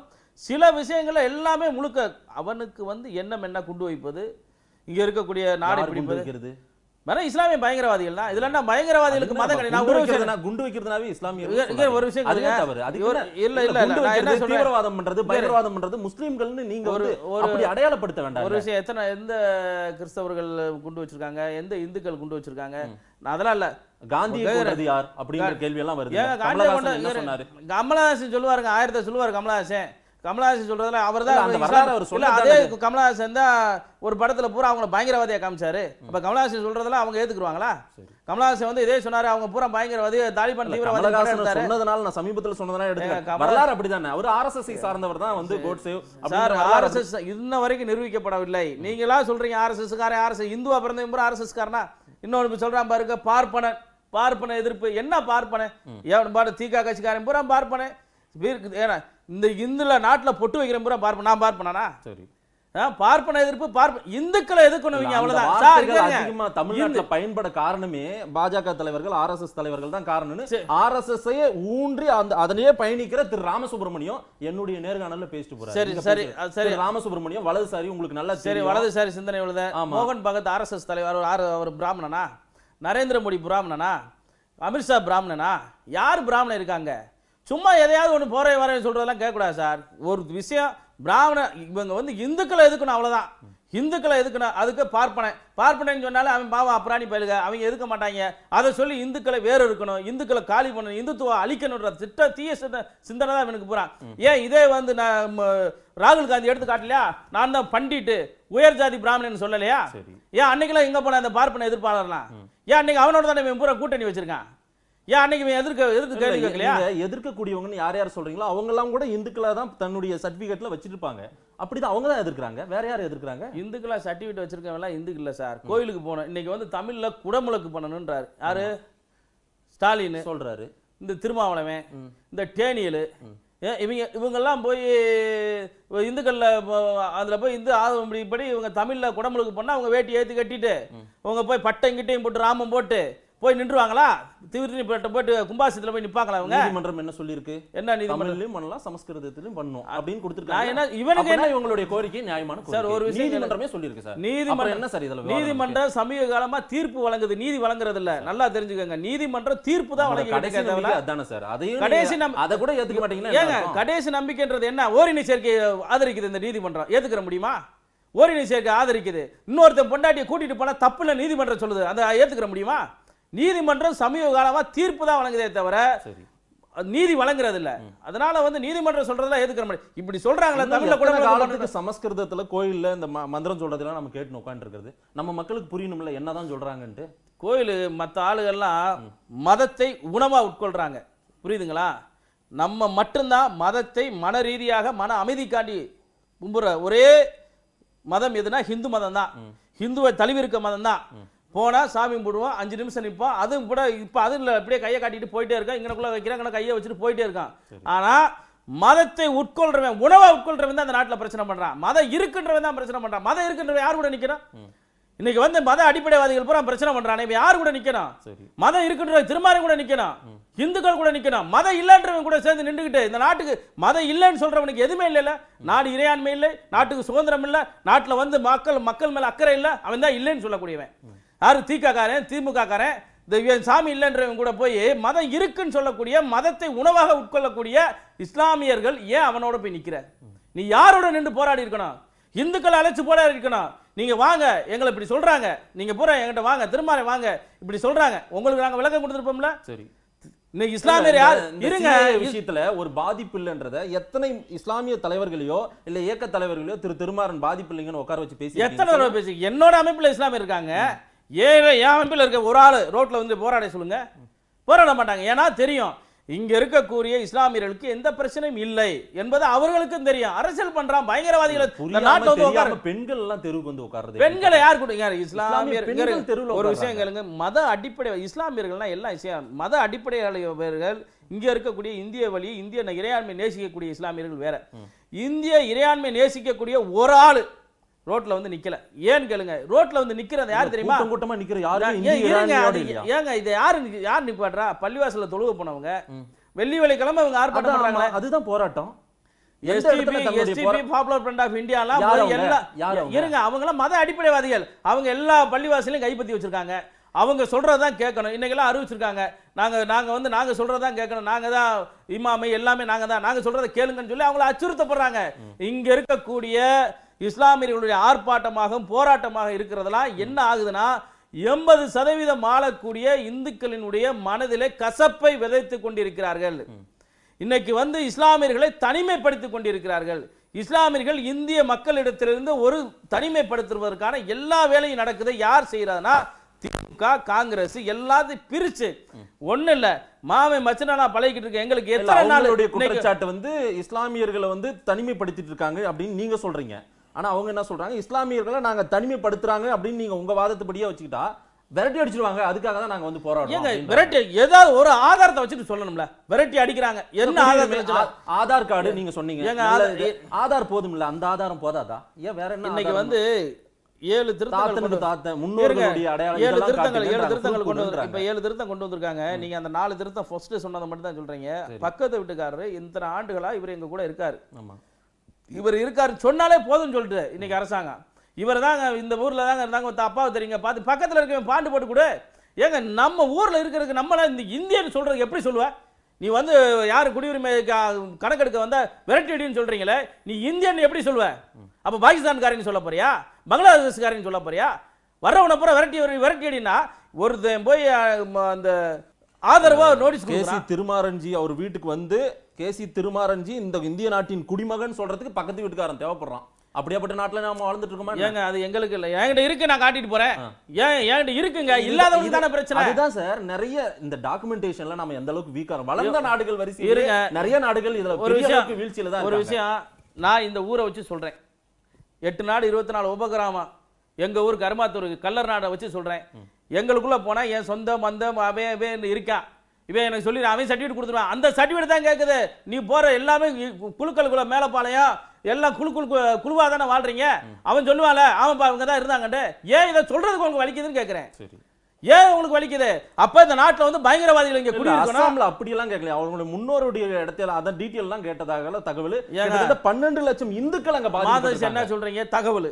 சில விஷயங்களில் எல்லாமே முழுக்க அவனுக்கு வந்து எண்ணம் என்ன குண்டு வைப்பது இங்க இருக்கக்கூடிய நாடு பிடிப்பது மேடம் இஸ்லாமிய பயங்கரவாதிகள் தான் இதுல என்ன பயங்கரவாதிகளுக்கு மத நான் ஒரு விஷயம் குண்டு வைக்கிறதுனாவே இஸ்லாமிய ஒரு விஷயம் இல்ல இல்ல தீவிரவாதம் பண்றது பயங்கரவாதம் பண்றது முஸ்லீம்கள்னு நீங்க ஒரு ஒரு அடையாளப்படுத்த வேண்டாம் ஒரு விஷயம் எத்தனை எந்த கிறிஸ்தவர்கள் குண்டு வச்சிருக்காங்க எந்த இந்துக்கள் குண்டு வச்சிருக்காங்க அதெல்லாம் இல்ல காந்தி யார் அப்படிங்கிற கேள்வி எல்லாம் வருது கமலஹாசன் சொல்லுவாருங்க ஆயிரத்தை சொல்லுவாரு கமலஹாசன் கமலஹாசன் சொல்றதுல அவர் தான் சொல்ல அதே கமலஹாசன் தான் ஒரு படத்துல பூரா அவங்கள பயங்கரவாதியா காமிச்சாரு அப்ப கமலஹாசன் சொல்றதுல அவங்க ஏத்துக்குருவாங்களா கமலஹாசன் வந்து இதே சொன்னாரு அவங்க பூரா பயங்கரவாதி தாலிபான் தீவிரவாதி சொன்னதுனால நான் சமீபத்துல சொன்னதுனால எடுத்தேன் வரலாறு அப்படிதானே அவர் எஸ் சார்ந்தவர் தான் வந்து கோட்ஸே சார் ஆர்எஸ்எஸ் இன்ன வரைக்கும் நிரூபிக்கப்படவில்லை நீங்களா சொல்றீங்க ஆர்எஸ்எஸ் காரன் எஸ் இந்துவா பிறந்த பூரா எஸ் காரனா இன்னொன்னு சொல்றான் பாருங்க பார்ப்பன பார்ப்பன எதிர்ப்பு என்ன பார்ப்பன தீகா கட்சிக்காரன் பூரா பார்ப்பன ஏன்னா இந்த இந்துல நாட்டில் பொட்டு வைக்கிற முறை பார்ப்பேன் நான் பார்ப்பேனா சரி பார்ப்பன எதிர்ப்பு பார்ப்ப இந்துக்களை எதிர்க்கணும் அவ்வளவுதான் அதிகமா தமிழ்நாட்டில் பயன்பட காரணமே பாஜக தலைவர்கள் ஆர் எஸ் எஸ் தலைவர்கள் தான் காரணம்னு ஆர் எஸ் எஸ் ஊன்றி அந்த அதனையே பயணிக்கிற திரு ராமசுப்ரமணியம் என்னுடைய நேர்காணல பேசிட்டு போறாரு சரி சரி சரி ராமசுப்ரமணியம் வலதுசாரி உங்களுக்கு நல்லா சரி வலதுசாரி சிந்தனை உள்ளது மோகன் பகத் ஆர் எஸ் எஸ் தலைவர் அவர் பிராமணனா நரேந்திர மோடி பிராமணனா அமித்ஷா பிராமணனா யார் பிராமணன் இருக்காங்க சும்மா எதையாவது ஒன்று போகிற வரேன்னு சொல்றதெல்லாம் கேட்கக்கூடாது சார் ஒரு விஷயம் பிராமண இவங்க வந்து இந்துக்களை எதுக்கணும் அவ்வளோதான் இந்துக்களை எதுக்கணும் அதுக்கு பார்ப்பனை பார்ப்பனைன்னு சொன்னாலே அவன் பாவம் அப்ராணி பயிலுக அவங்க எதுக்க மாட்டாங்க அதை சொல்லி இந்துக்களை வேறு இருக்கணும் இந்துக்களை காலி பண்ணணும் இந்துத்துவம் அழிக்கணுன்ற திட்ட தீய சிந்தனை தான் அவனுக்கு போகிறான் ஏன் இதே வந்து நான் ராகுல் காந்தி எடுத்து காட்டலையா நான் தான் பண்டிட்டு உயர் ஜாதி பிராமணன் சொல்லலையா ஏன் அன்னைக்கெல்லாம் எங்கே போன அந்த பார்ப்பனை எதிர்ப்பாளர்லாம் ஏன் அன்னைக்கு அவனோட தானே பூரா கூட்டணி வச்சிருக்கான் ஏன் எதிர்க்க எதிர்க்கக்கூடியவங்கன்னு யார் யார் அவங்கெல்லாம் கூட இந்துக்களாக தான் தன்னுடைய யார் எதிர்க்கிறாங்க சர்டிஃபிகேட் சார் கோயிலுக்கு போனோம் இன்னைக்கு வந்து குடமுழக்கு ஸ்டாலின் இந்த திருமாவளவன் இந்த டேனியல் இவங்க இவங்கெல்லாம் போய் இந்துக்களில் அதில் போய் இந்து ஆதரவு இவங்க தமிழில் குடமுழுக்கு பண்ணால் அவங்க வேட்டி ஏற்றி கட்டிட்டு அவங்க போய் பட்டம் போட்டு ராமம் போட்டு போய் நின்றுவாங்களா திருத்தி போயிட்டு கும்பாசத்தில் போய் நிப்பாங்களா அவங்க நீதிமன்றம் என்ன சொல்லியிருக்கு என்ன நீதிமன்றம் பண்ணலாம் சமஸ்கிருதத்திலும் பண்ணும் அப்படின்னு கொடுத்துருக்காங்க என்ன இவனுக்கு என்ன இவங்களுடைய கோரிக்கை நியாயமான சார் ஒரு விஷயம் நீதிமன்றமே சொல்லியிருக்கு சார் நீதிமன்றம் என்ன சார் இதில் நீதிமன்றம் சமீப காலமா தீர்ப்பு வழங்குது நீதி வழங்குறது இல்ல நல்லா தெரிஞ்சுக்கோங்க நீதிமன்றம் தீர்ப்பு தான் வழங்கி கிடைக்கிறது அதானே சார் அதையும் கடைசி அதை கூட ஏத்துக்க மாட்டீங்கன்னா ஏங்க கடைசி நம்பிக்கைன்றது என்ன ஓரினி சேர்க்கை ஆதரிக்குது இந்த நீதிமன்றம் ஏத்துக்கிற முடியுமா ஓரினி சேர்க்கை ஆதரிக்குது இன்னொருத்தன் பொண்டாட்டியை கூட்டிட்டு போனா தப்புல நீதிமன்றம் சொல்லுது அதை ஏத்துக்கிற முடியுமா நீதிமன்றம் சமீப காலமாக தீர்ப்பு தான் வழங்குதே தவிர நீதி வழங்குறது இல்ல அதனால வந்து நீதிமன்றம் சொல்றதா ஏதுக்கிற மாதிரி இப்படி சொல்றாங்களே தமிழ்ல கூட காலத்துக்கு சமஸ்கிருதத்துல கோயில்ல இந்த மந்திரம் சொல்றதெல்லாம் நம்ம கேட்டு உட்காந்துருக்கிறது நம்ம மக்களுக்கு புரியணும்ல என்னதான் சொல்றாங்கன்ட்டு கோயில் மற்ற ஆளுகள்லாம் மதத்தை உணவா உட்கொள்றாங்க புரியுதுங்களா நம்ம மட்டும்தான் மதத்தை மன ரீதியாக மன அமைதிக்காண்டி கும்புற ஒரே மதம் எதுனா ஹிந்து மதம் தான் ஹிந்துவை தழுவிருக்க மதம் தான் போனால் சாமி கும்பிடுவோம் அஞ்சு நிமிஷம் நிற்போம் அதுவும் கூட இப்போ அதுவும் இல்லை அப்படியே கையை காட்டிட்டு போயிட்டே இருக்கான் இங்கனக்குள்ளே வைக்கிறான் கையை வச்சுட்டு போயிட்டே இருக்கான் ஆனால் மதத்தை உட்கொள்றவன் உணவை உட்கொள்றவன் தான் அந்த நாட்டில் பிரச்சனை பண்ணுறான் மதம் இருக்குன்றவன் தான் பிரச்சனை பண்ணுறான் மதம் இருக்குன்றவன் யார் கூட நிற்கிறான் இன்னைக்கு வந்து மத அடிப்படைவாதிகள் பூரா பிரச்சனை பண்றான் இவன் யார் கூட நிற்கணும் மதம் இருக்கின்ற திருமாரி கூட நிற்கணும் இந்துக்கள் கூட நிற்கணும் மதம் இல்லைன்றவன் கூட சேர்ந்து நின்றுகிட்டு இந்த நாட்டுக்கு மதம் இல்லைன்னு சொல்றவனுக்கு எதுவுமே இல்லைல்ல நாடு இறையாண்மை இல்லை நாட்டுக்கு சுதந்திரம் இல்லை நாட்டில் வந்து மக்கள் மக்கள் மேல அக்கறை இல்லை அவன் தான் இல்லைன்னு சொல்லக்கூடியவன் யார் திகாக்காரன் திமுகக்காரன் இந்த சாமி இல்லைன்றவங்க கூட போய் மதம் இருக்குன்னு சொல்லக்கூடிய மதத்தை உணவாக உட்கொள்ளக்கூடிய இஸ்லாமியர்கள் ஏன் அவனோட போய் நிற்கிறார் நீ யாரோட நின்று போராடி இருக்கணும் இந்துக்களை அழைச்சி போராடி இருக்கணும் நீங்கள் வாங்க எங்களை இப்படி சொல்கிறாங்க நீங்கள் போகிற எங்கிட்ட வாங்க திருமாறை வாங்க இப்படி சொல்கிறாங்க உங்களுக்கு நாங்கள் விளக்கம் கொடுத்துருப்போம்ல சரி இன்னைக்கு இஸ்லாமியர் யார் இருங்க விஷயத்துல ஒரு பாதிப்பு இல்லைன்றத எத்தனை இஸ்லாமிய தலைவர்களையோ இல்ல இயக்க தலைவர்களையோ திரு திருமாறன் பாதிப்பு இல்லைங்கன்னு உட்கார வச்சு பேசி எத்தனை பேசி என்னோட அமைப்புல இஸ்லாமியர் இருக்காங்க ஏன் என் அமைப்பில் இருக்க ஒரு ஆள் ரோட்டில் வந்து போராட சொல்லுங்க போராட மாட்டாங்க ஏன்னா தெரியும் இங்கே இருக்கக்கூடிய இஸ்லாமியர்களுக்கு எந்த பிரச்சனையும் இல்லை என்பது அவர்களுக்கும் தெரியும் அரசியல் பண்றான் பயங்கரவாதிகள் நாட்டை வந்து உட்காரு பெண்கள் எல்லாம் தெருவுக்கு வந்து உட்காருது பெண்களை யார் கொடுங்க இஸ்லாமியர் தெருவில் ஒரு விஷயம் கேளுங்க மத அடிப்படை இஸ்லாமியர்கள்னா எல்லாம் விஷயம் மத அடிப்படையாளர்கள் இங்க இருக்கக்கூடிய இந்திய வழி இந்திய இறையாண்மை நேசிக்கக்கூடிய இஸ்லாமியர்கள் வேற இந்திய இறையாண்மை நேசிக்கக்கூடிய ஒரு ஆள் ரோட்ல வந்து நிக்கல ஏன் கேளுங்க ரோட்ல வந்து நிக்கிறத யார் தெரியுமா கூட்டமா நிக்கிற யாரு ஏங்க இது யாரு யார் நிப்பாடுறா பள்ளிவாசல தொழுவு போனவங்க வெள்ளி வெள்ளிக்கிழமை இவங்க ஆர்ப்பாட்டம் பண்றாங்களே அதுதான் போராட்டம் இருங்க அவங்களாம் மத அடிப்படைவாதிகள் அவங்க எல்லா பள்ளிவாசலையும் கைப்பத்தி வச்சிருக்காங்க அவங்க சொல்றதான் கேட்கணும் இன்னைக்கெல்லாம் அறிவிச்சிருக்காங்க நாங்க நாங்க வந்து நாங்க சொல்றதான் கேட்கணும் நாங்க தான் இமாமை எல்லாமே நாங்க தான் நாங்க சொல்றதை கேளுங்கன்னு சொல்லி அவங்கள அச்சுறுத்தப்படுறாங்க இங்க இருக்கக்கூடிய இஸ்லாமியர்களுடைய ஆர்ப்பாட்டமாகவும் போராட்டமாக இருக்கிறதெல்லாம் என்ன ஆகுதுன்னா எண்பது சதவீதம் ஆளக்கூடிய இந்துக்களினுடைய மனதிலே கசப்பை விதைத்து கொண்டிருக்கிறார்கள் இன்னைக்கு வந்து இஸ்லாமியர்களை தனிமைப்படுத்திக் கொண்டிருக்கிறார்கள் இஸ்லாமியர்கள் இந்திய மக்களிடத்திலிருந்து ஒரு தனிமைப்படுத்துவதற்கான எல்லா வேலையும் நடக்குது யார் செய்யறாங்கன்னா திமுக காங்கிரஸ் எல்லாத்தையும் பிரிச்சு ஒண்ணு இல்ல மாமை மச்சனா பழகிட்டு இருக்க எங்களுக்கு எத்தனை நாளுடைய குற்றச்சாட்டு வந்து இஸ்லாமியர்களை வந்து தனிமைப்படுத்திட்டு இருக்காங்க அப்படின்னு நீங்க சொல்றீங்க ஆனால் அவங்க என்ன சொல்கிறாங்க இஸ்லாமியர்களை நாங்கள் தனிமைப்படுத்துகிறாங்க அப்படின்னு நீங்கள் உங்கள் வாதத்துப்படியே வச்சுக்கிட்டா விரட்டி அடிச்சிருவாங்க அதுக்காக தான் நாங்கள் வந்து போராடுறோம் ஏங்க விரட்டி ஏதாவது ஒரு ஆதாரத்தை வச்சுட்டு சொல்லணும்ல வெரைட்டி அடிக்கிறாங்க என்ன ஆதார் ஆதார் கார்டு நீங்க சொன்னீங்க ஆதார் போதும்ல அந்த ஆதாரம் போதாதா ஏன் வேற என்ன இன்னைக்கு வந்து ஏழு திருத்தங்கள் ஏழு திருத்தங்கள் ஏழு திருத்தங்கள் கொண்டு வந்திருக்காங்க இப்ப ஏழு திருத்தம் கொண்டு வந்திருக்காங்க நீங்க அந்த நாலு திருத்தம் ஃபர்ஸ்ட் சொன்னதை மட்டும் தான் சொல்றீங்க பக்கத்து வீட்டுக்காரரு இத்தனை ஆண்டுகளா இவர் எங்க கூட இருக்காரு ஆமா இவர் இருக்கார் சொன்னாலே போதும்னு சொல்லிட்டு இன்றைக்கி அரசாங்கம் இவர் தாங்க இந்த ஊரில் தாங்க இருந்தாங்க அப்பாவை தெரியுங்க பார்த்து பக்கத்தில் இருக்க பாண்டு போட்டு கூட ஏங்க நம்ம ஊரில் இருக்கிறதுக்கு நம்மளை இந்த இந்தியன்னு சொல்கிறதுக்கு எப்படி சொல்லுவேன் நீ வந்து யார் குடியுரிமை கணக்கெடுக்க வந்தால் விரட்டிடின்னு சொல்கிறீங்களே நீ இந்தியன் எப்படி சொல்லுவேன் அப்போ பாகிஸ்தான்காரின்னு சொல்ல போறியா பங்களாதேஷ்காரின்னு சொல்ல போறியா வர்றவனை பூரா விரட்டி விரட்டி அடினா ஒருத்தன் போய் அந்த ஆதரவா நோட்டீஸ் கேசி திருமாரஞ்சி அவர் வீட்டுக்கு வந்து கேசி திருமாரஞ்சி இந்த இந்திய நாட்டின் குடிமகன் சொல்றதுக்கு பக்கத்து வீட்டுக்காரன் தேவைப்படுறான் அப்படியாப்பட்ட நாட்டுல நாம வாழ்ந்துட்டு இருக்கோமா ஏங்க அது எங்களுக்கு இல்ல என்கிட்ட இருக்கு நான் காட்டிட்டு போறேன் ஏன் என்கிட்ட இருக்குங்க இல்லாதவங்க தானே பிரச்சனை அதுதான் சார் நிறைய இந்த டாக்குமெண்டேஷன்ல நம்ம எந்த அளவுக்கு வீக்கா வளர்ந்த நாடுகள் வரிசை இருங்க நிறைய நாடுகள் இதுல ஒரு விஷயம் வீழ்ச்சியில தான் ஒரு விஷயம் நான் இந்த ஊரை வச்சு சொல்றேன் எட்டு நாடு இருபத்தி நாலு உபகிராமம் எங்க ஊர் கருமாத்தூருக்கு கல்லர் நாடை வச்சு சொல்றேன் எங்களுக்குள்ளே போனால் என் சொந்த மந்தம் அவன் அவன் இருக்கான் இவன் எனக்கு சொல்லி அவன் சர்டிஃபிகேட் கொடுத்துருவான் அந்த சர்டிஃபிகேட் தான் கேட்குது நீ போகிற எல்லாமே குழுக்களுக்குள்ள மேலே பாளையம் எல்லாம் குழு குழுவாக தானே வாழ்றீங்க அவன் சொல்லுவாள் அவன் அவங்க தான் இருந்தாங்கட்டு ஏன் இதை சொல்கிறதுக்கு உங்களுக்கு வலிக்குதுன்னு கேட்குறேன் ஏன் உங்களுக்கு வலிக்குது அப்ப இந்த நாட்டுல வந்து பயங்கரவாதிகள் இங்க குடியிருக்கணும் அப்படியெல்லாம் கேட்கல அவங்களுடைய முன்னோருடைய இடத்துல அதான் டீட்டெயில் எல்லாம் கேட்டதாக தகவல் பன்னெண்டு லட்சம் இந்துக்கள் அங்க என்ன சொல்றீங்க தகவல்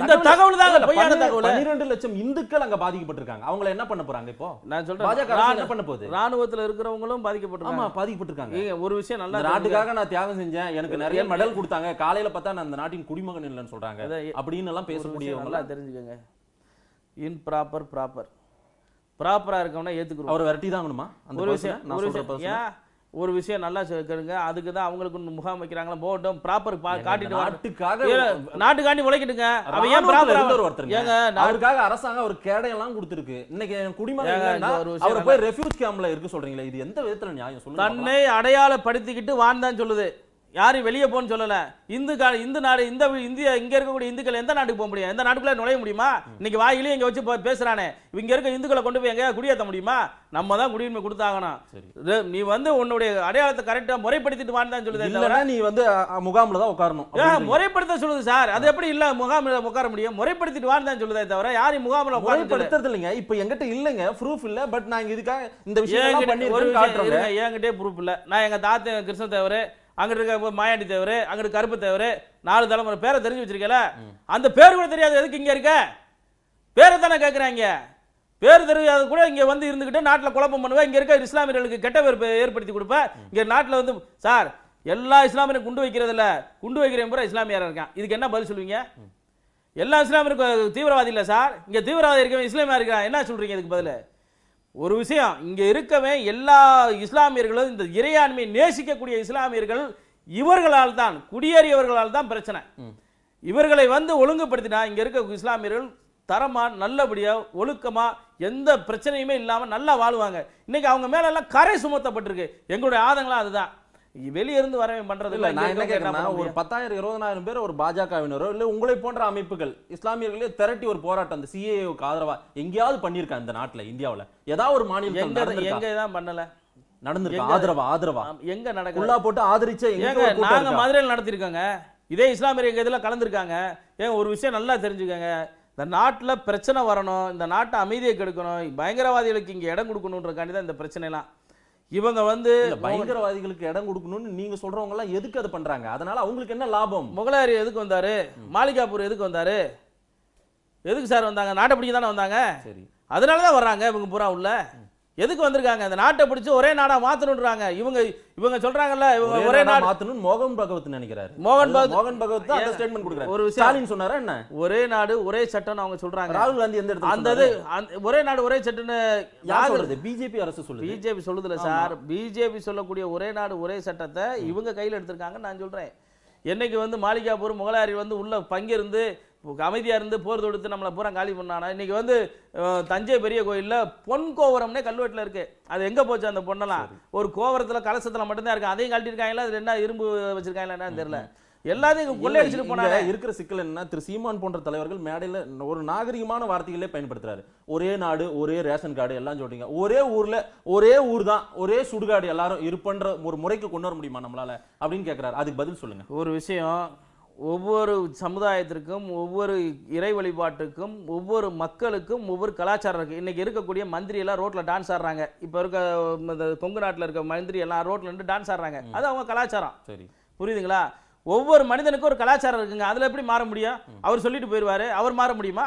இந்த தகவல் தான் பொய்யான தகவல் பன்னிரண்டு லட்சம் இந்துக்கள் அங்க பாதிக்கப்பட்டிருக்காங்க அவங்கள என்ன பண்ண போறாங்க இப்போ நான் சொல்றேன் பாஜக என்ன பண்ண போகுது ராணுவத்துல இருக்கிறவங்களும் பாதிக்கப்பட்டிருக்காங்க ஆமா பாதிக்கப்பட்டிருக்காங்க ஒரு விஷயம் நல்லா நாட்டுக்காக நான் தியாகம் செஞ்சேன் எனக்கு நிறைய மெடல் கொடுத்தாங்க காலையில பார்த்தா நான் அந்த நாட்டின் குடிமகன் இல்லைன்னு சொல்றாங்க அப்படின்னு எல்லாம் பேசக்கூடியவங்க தெரிஞ்சுக்கோங்க இன் ப்ராப்பர் ப்ராப்பர் ப்ராப்பரா இருக்கவனா ஏத்துக்கிறோம் அவர் விரட்டி தான் ஆகணுமா ஒரு விஷயம் ஒரு விஷயம் ஒரு விஷயம் நல்லா கேளுங்க அதுக்கு தான் அவங்களுக்கு முகாம் வைக்கிறாங்களா போட்டும் ப்ராப்பர் காட்டிட்டு நாட்டுக்காக நாட்டுக்காண்டி உழைக்கிட்டுங்க அவ ஏன் ப்ராப்பர் ஒருத்தர் ஏங்க அவருக்காக அரசாங்கம் ஒரு கேடையெல்லாம் கொடுத்துருக்கு இன்னைக்கு குடிமகன் அவர் போய் ரெஃப்யூஜ் கேம்ப்ல இருக்கு சொல்றீங்களா இது எந்த விதத்துல நியாயம் சொல்லுங்க தன்னை அடையாளப்படுத்திக்கிட்டு வான் தான் சொல்லுது யாரும் வெளியே போன்னு சொல்லலை இந்து கா இந்து நாடு இந்த இந்தியா இங்கே இருக்கக்கூடிய இந்துக்கள் எந்த நாட்டுக்கு போக முடியும் எந்த நாட்டுக்குள்ளே நுழைய முடியுமா இன்னைக்கு வாயிலையும் இங்கே வச்சு பேசுகிறானே இங்கே இருக்க இந்துக்களை கொண்டு போய் எங்கேயா குடியேற்ற முடியுமா நம்ம தான் குடியுரிமை கொடுத்தாகணும் நீ வந்து உன்னுடைய அடையாளத்தை கரெக்டாக முறைப்படுத்திட்டு தான் சொல்லுது நீ வந்து முகாமில் தான் உட்காரணும் முறைப்படுத்த சொல்லுது சார் அது எப்படி இல்லை முகாமில் உட்கார முடியும் முறைப்படுத்திட்டு தான் சொல்லுதே தவிர யாரும் முகாமில் உட்காரப்படுத்துறது இல்லைங்க இப்போ எங்கிட்ட இல்லைங்க ப்ரூஃப் இல்லை பட் நான் இதுக்காக இந்த விஷயம் என்கிட்டே ப்ரூஃப் இல்லை நான் எங்கள் தாத்தன் கிருஷ்ண தவிர அங்கே இருக்க மாயாண்டி தேவர் இருக்க கருப்பு தேவர் நாலு தலைமுறை பேரை தெரிஞ்சு வச்சிருக்கல அந்த பேர் கூட தெரியாது எதுக்கு இங்கே இருக்க பேரை தானே கேட்குறாங்க பேர் தெரியாது கூட இங்கே வந்து இருந்துக்கிட்டு நாட்டில் குழப்பம் பண்ணுவேன் இங்கே இருக்க இஸ்லாமியர்களுக்கு கெட்ட பேர் ஏற்படுத்தி கொடுப்பேன் இங்கே நாட்டில் வந்து சார் எல்லா இஸ்லாமியரும் குண்டு வைக்கிறதில்ல குண்டு வைக்கிறேன் பூரா இஸ்லாமியாராக இருக்கான் இதுக்கு என்ன பதில் சொல்லுவீங்க எல்லா இஸ்லாமியருக்கும் தீவிரவாதி இல்லை சார் இங்கே தீவிரவாதி இருக்கவன் இஸ்லாமியாக இருக்கான் என்ன சொல்கிறீங்க இதுக்கு பதில் ஒரு விஷயம் இங்கே இருக்கவே எல்லா இஸ்லாமியர்களும் இந்த இறையாண்மையை நேசிக்கக்கூடிய இஸ்லாமியர்கள் இவர்களால் தான் குடியேறியவர்களால் தான் பிரச்சனை இவர்களை வந்து ஒழுங்குபடுத்தினா இங்கே இருக்க இஸ்லாமியர்கள் தரமாக நல்லபடியாக ஒழுக்கமாக எந்த பிரச்சனையுமே இல்லாமல் நல்லா வாழ்வாங்க இன்றைக்கி அவங்க மேலெல்லாம் கரை சுமத்தப்பட்டிருக்கு எங்களுடைய ஆதங்களாம் அதுதான் வெளியிருந்து வரவே பண்றது இல்ல நான் என்ன கேட்கறேன் ஒரு பத்தாயிரம் இருபதாயிரம் பேர் ஒரு பாஜகவினரோ இல்ல உங்களை போன்ற அமைப்புகள் இஸ்லாமியர்களே திரட்டி ஒரு போராட்டம் அந்த சிஏஓக்கு ஆதரவா எங்கேயாவது பண்ணிருக்காங்க இந்த நாட்டுல இந்தியாவுல ஏதாவது ஒரு மாநிலம் எங்க தான் பண்ணல நடந்திருக்கு ஆதரவா ஆதரவா எங்க உள்ளா போட்டு ஆதரிச்ச எங்க நாங்க மதுரையில் நடத்திருக்காங்க இதே இஸ்லாமியர் எங்க இதெல்லாம் கலந்துருக்காங்க ஏன் ஒரு விஷயம் நல்லா தெரிஞ்சுக்கோங்க இந்த நாட்டுல பிரச்சனை வரணும் இந்த நாட்டை அமைதியை கெடுக்கணும் பயங்கரவாதிகளுக்கு இங்க இடம் கொடுக்கணுன்றக்காண்டி தான் இந்த எல்லாம் இவங்க வந்து பயங்கரவாதிகளுக்கு இடம் கொடுக்கணும்னு நீங்க சொல்றவங்க எல்லாம் எதுக்கு அதை பண்றாங்க அதனால அவங்களுக்கு என்ன லாபம் முகலாயர் எதுக்கு வந்தாரு மாளிகாபூர் எதுக்கு வந்தாரு எதுக்கு சார் வந்தாங்க நாட்டை பிடிக்க தானே வந்தாங்க சரி அதனால தான் வர்றாங்க இவங்க பூரா உள்ள எதுக்கு வந்திருக்காங்க இந்த நாட்டை பிடிச்சி ஒரே நாடா மாத்தணும்ன்றாங்க இவங்க இவங்க சொல்றாங்கல்ல இவங்க ஒரே நாடு மாத்தணும்னு மோகன் பகவத் நினைக்கிறாரு மோகன் பகவத் மோகன் பகவத் அந்த ஸ்டேட்மென்ட் கொடுக்குறாரு ஒரு ஸ்டாலின் சொன்னாரா என்ன ஒரே நாடு ஒரே சட்டம்னு அவங்க சொல்றாங்க ராகுல் காந்தி எந்த இடத்துல அந்த ஒரே நாடு ஒரே சட்டம்னு யார் சொல்றது பிஜேபி அரசு சொல்லுது பிஜேபி சொல்லுதுல சார் பிஜேபி சொல்லக்கூடிய ஒரே நாடு ஒரே சட்டத்தை இவங்க கையில் எடுத்திருக்காங்கன்னு நான் சொல்றேன் என்னைக்கு வந்து மாளிகாபூர் முகலாயர் வந்து உள்ள பங்கிருந்து அமைதியாக இருந்து போர் தொடுத்து நம்மளை பூரா காலி பண்ணானா இன்னைக்கு வந்து தஞ்சை பெரிய கோயிலில் பொன் கோவரம்னே கல்வெட்டில் இருக்கு அது எங்கே போச்சு அந்த பொண்ணெல்லாம் ஒரு கோவரத்தில் கலசத்தில் மட்டும்தான் இருக்குது அதையும் கழட்டிருக்காங்களா அது என்ன இரும்பு வச்சுருக்காங்களா என்னன்னு தெரில எல்லாத்தையும் அடிச்சுட்டு போனாங்க இருக்கிற சிக்கல் என்ன திரு சீமான் போன்ற தலைவர்கள் மேடையில் ஒரு நாகரிகமான வார்த்தைகளே பயன்படுத்துறாரு ஒரே நாடு ஒரே ரேஷன் கார்டு எல்லாம் சொல்றீங்க ஒரே ஊரில் ஒரே ஊர் தான் ஒரே சுடுகாடு எல்லாரும் இருப்பன்ற ஒரு முறைக்கு கொண்டு வர முடியுமா நம்மளால அப்படின்னு கேட்கிறாரு அதுக்கு பதில் சொல்லுங்க ஒரு விஷயம் ஒவ்வொரு சமுதாயத்திற்கும் ஒவ்வொரு இறை வழிபாட்டுக்கும் ஒவ்வொரு மக்களுக்கும் ஒவ்வொரு கலாச்சாரம் இருக்குது இன்றைக்கி இருக்கக்கூடிய மந்திரியெல்லாம் ரோட்டில் டான்ஸ் ஆடுறாங்க இப்போ இருக்க இந்த கொங்கு நாட்டில் இருக்க மந்திரி எல்லாம் ரோட்டில் இருந்து டான்ஸ் ஆடுறாங்க அது அவங்க கலாச்சாரம் சரி புரியுதுங்களா ஒவ்வொரு மனிதனுக்கும் ஒரு கலாச்சாரம் இருக்குங்க அதில் எப்படி மாற முடியும் அவர் சொல்லிட்டு போயிடுவார் அவர் மாற முடியுமா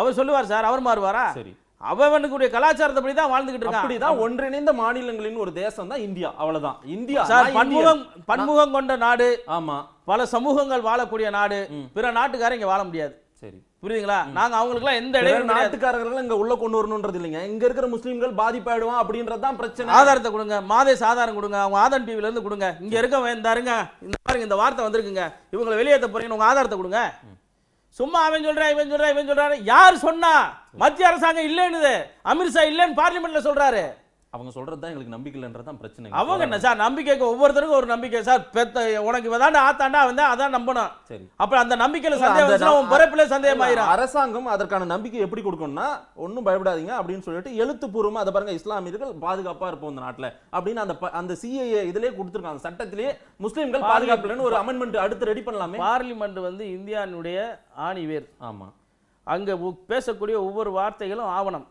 அவர் சொல்லுவார் சார் அவர் மாறுவாரா சரி அவனுக்குடைய கலாச்சாரத்தை படி தான் வாழ்ந்துகிட்டு இருக்கான் அப்படிதான் ஒன்றிணைந்த மாநிலங்களின் ஒரு தேசம் தான் இந்தியா அவ்வளவுதான் இந்தியா பன்முகம் பன்முகம் கொண்ட நாடு ஆமா பல சமூகங்கள் வாழக்கூடிய நாடு பிற நாட்டுக்காரன் இங்க வாழ முடியாது சரி புரியுதுங்களா நாங்க அவங்களுக்கு எந்த இடையில நாட்டுக்காரர்கள் இங்க உள்ள கொண்டு வரணும்ன்றது இல்லைங்க இங்க இருக்கிற முஸ்லீம்கள் பாதிப்பாயிடுவான் அப்படின்றது தான் பிரச்சனை ஆதாரத்தை கொடுங்க மாதே ஆதாரம் கொடுங்க அவங்க ஆதன் டிவில இருந்து கொடுங்க இங்க இருக்க வேண்டாருங்க இந்த மாதிரி இந்த வார்த்தை வந்திருக்குங்க இவங்களை வெளியேற்ற போறீங்கன்னு உங்க ஆதாரத்தை கொடுங்க சும்மா அவன் சொல்கிறான் இவன் சொல்கிறான் இவன் சொல்றாரு யார் சொன்னா மத்திய அரசாங்கம் இல்லைன்னு அமித்ஷா இல்லைன்னு பார்லிமெண்ட்டில் சொல்கிறாரு அவங்க சொல்றது தான் எங்களுக்கு நம்பிக்கையில்ன்றது தான் பிரச்சனை அவங்க என்ன சார் நம்பிக்கைக்கு ஒவ்வொருத்தருக்கும் ஒரு நம்பிக்கை சார் பெத்த உனக்கு இவதான் ஆத்தாண்டா வந்து அதான் நம்பணும் சரி அப்போ அந்த நம்பிக்கையில சந்தேகம் உன் சந்தேகம் ஆயிரும் அரசாங்கம் அதற்கான நம்பிக்கை எப்படி கொடுக்கணும்னா ஒன்னும் பயப்படாதீங்க அப்படின்னு சொல்லிட்டு எழுத்துப்பூர்வமாக அதை பாருங்க இஸ்லாமியர்கள் பாதுகாப்பா இருப்போம் இந்த நாட்டுல அப்படின்னு அந்த அந்த சிஏஏ இதுலயே கொடுத்துருக்காங்க சட்டத்திலேயே முஸ்லீம்கள் பாதுகாப்புலன்னு ஒரு அமெண்ட்மெண்ட் அடுத்து ரெடி பண்ணலாமே பார்லிமெண்ட் வந்து இந்தியானுடைய ஆணிவேர் ஆமா அங்க பேசக்கூடிய ஒவ்வொரு வார்த்தைகளும் ஆவணம்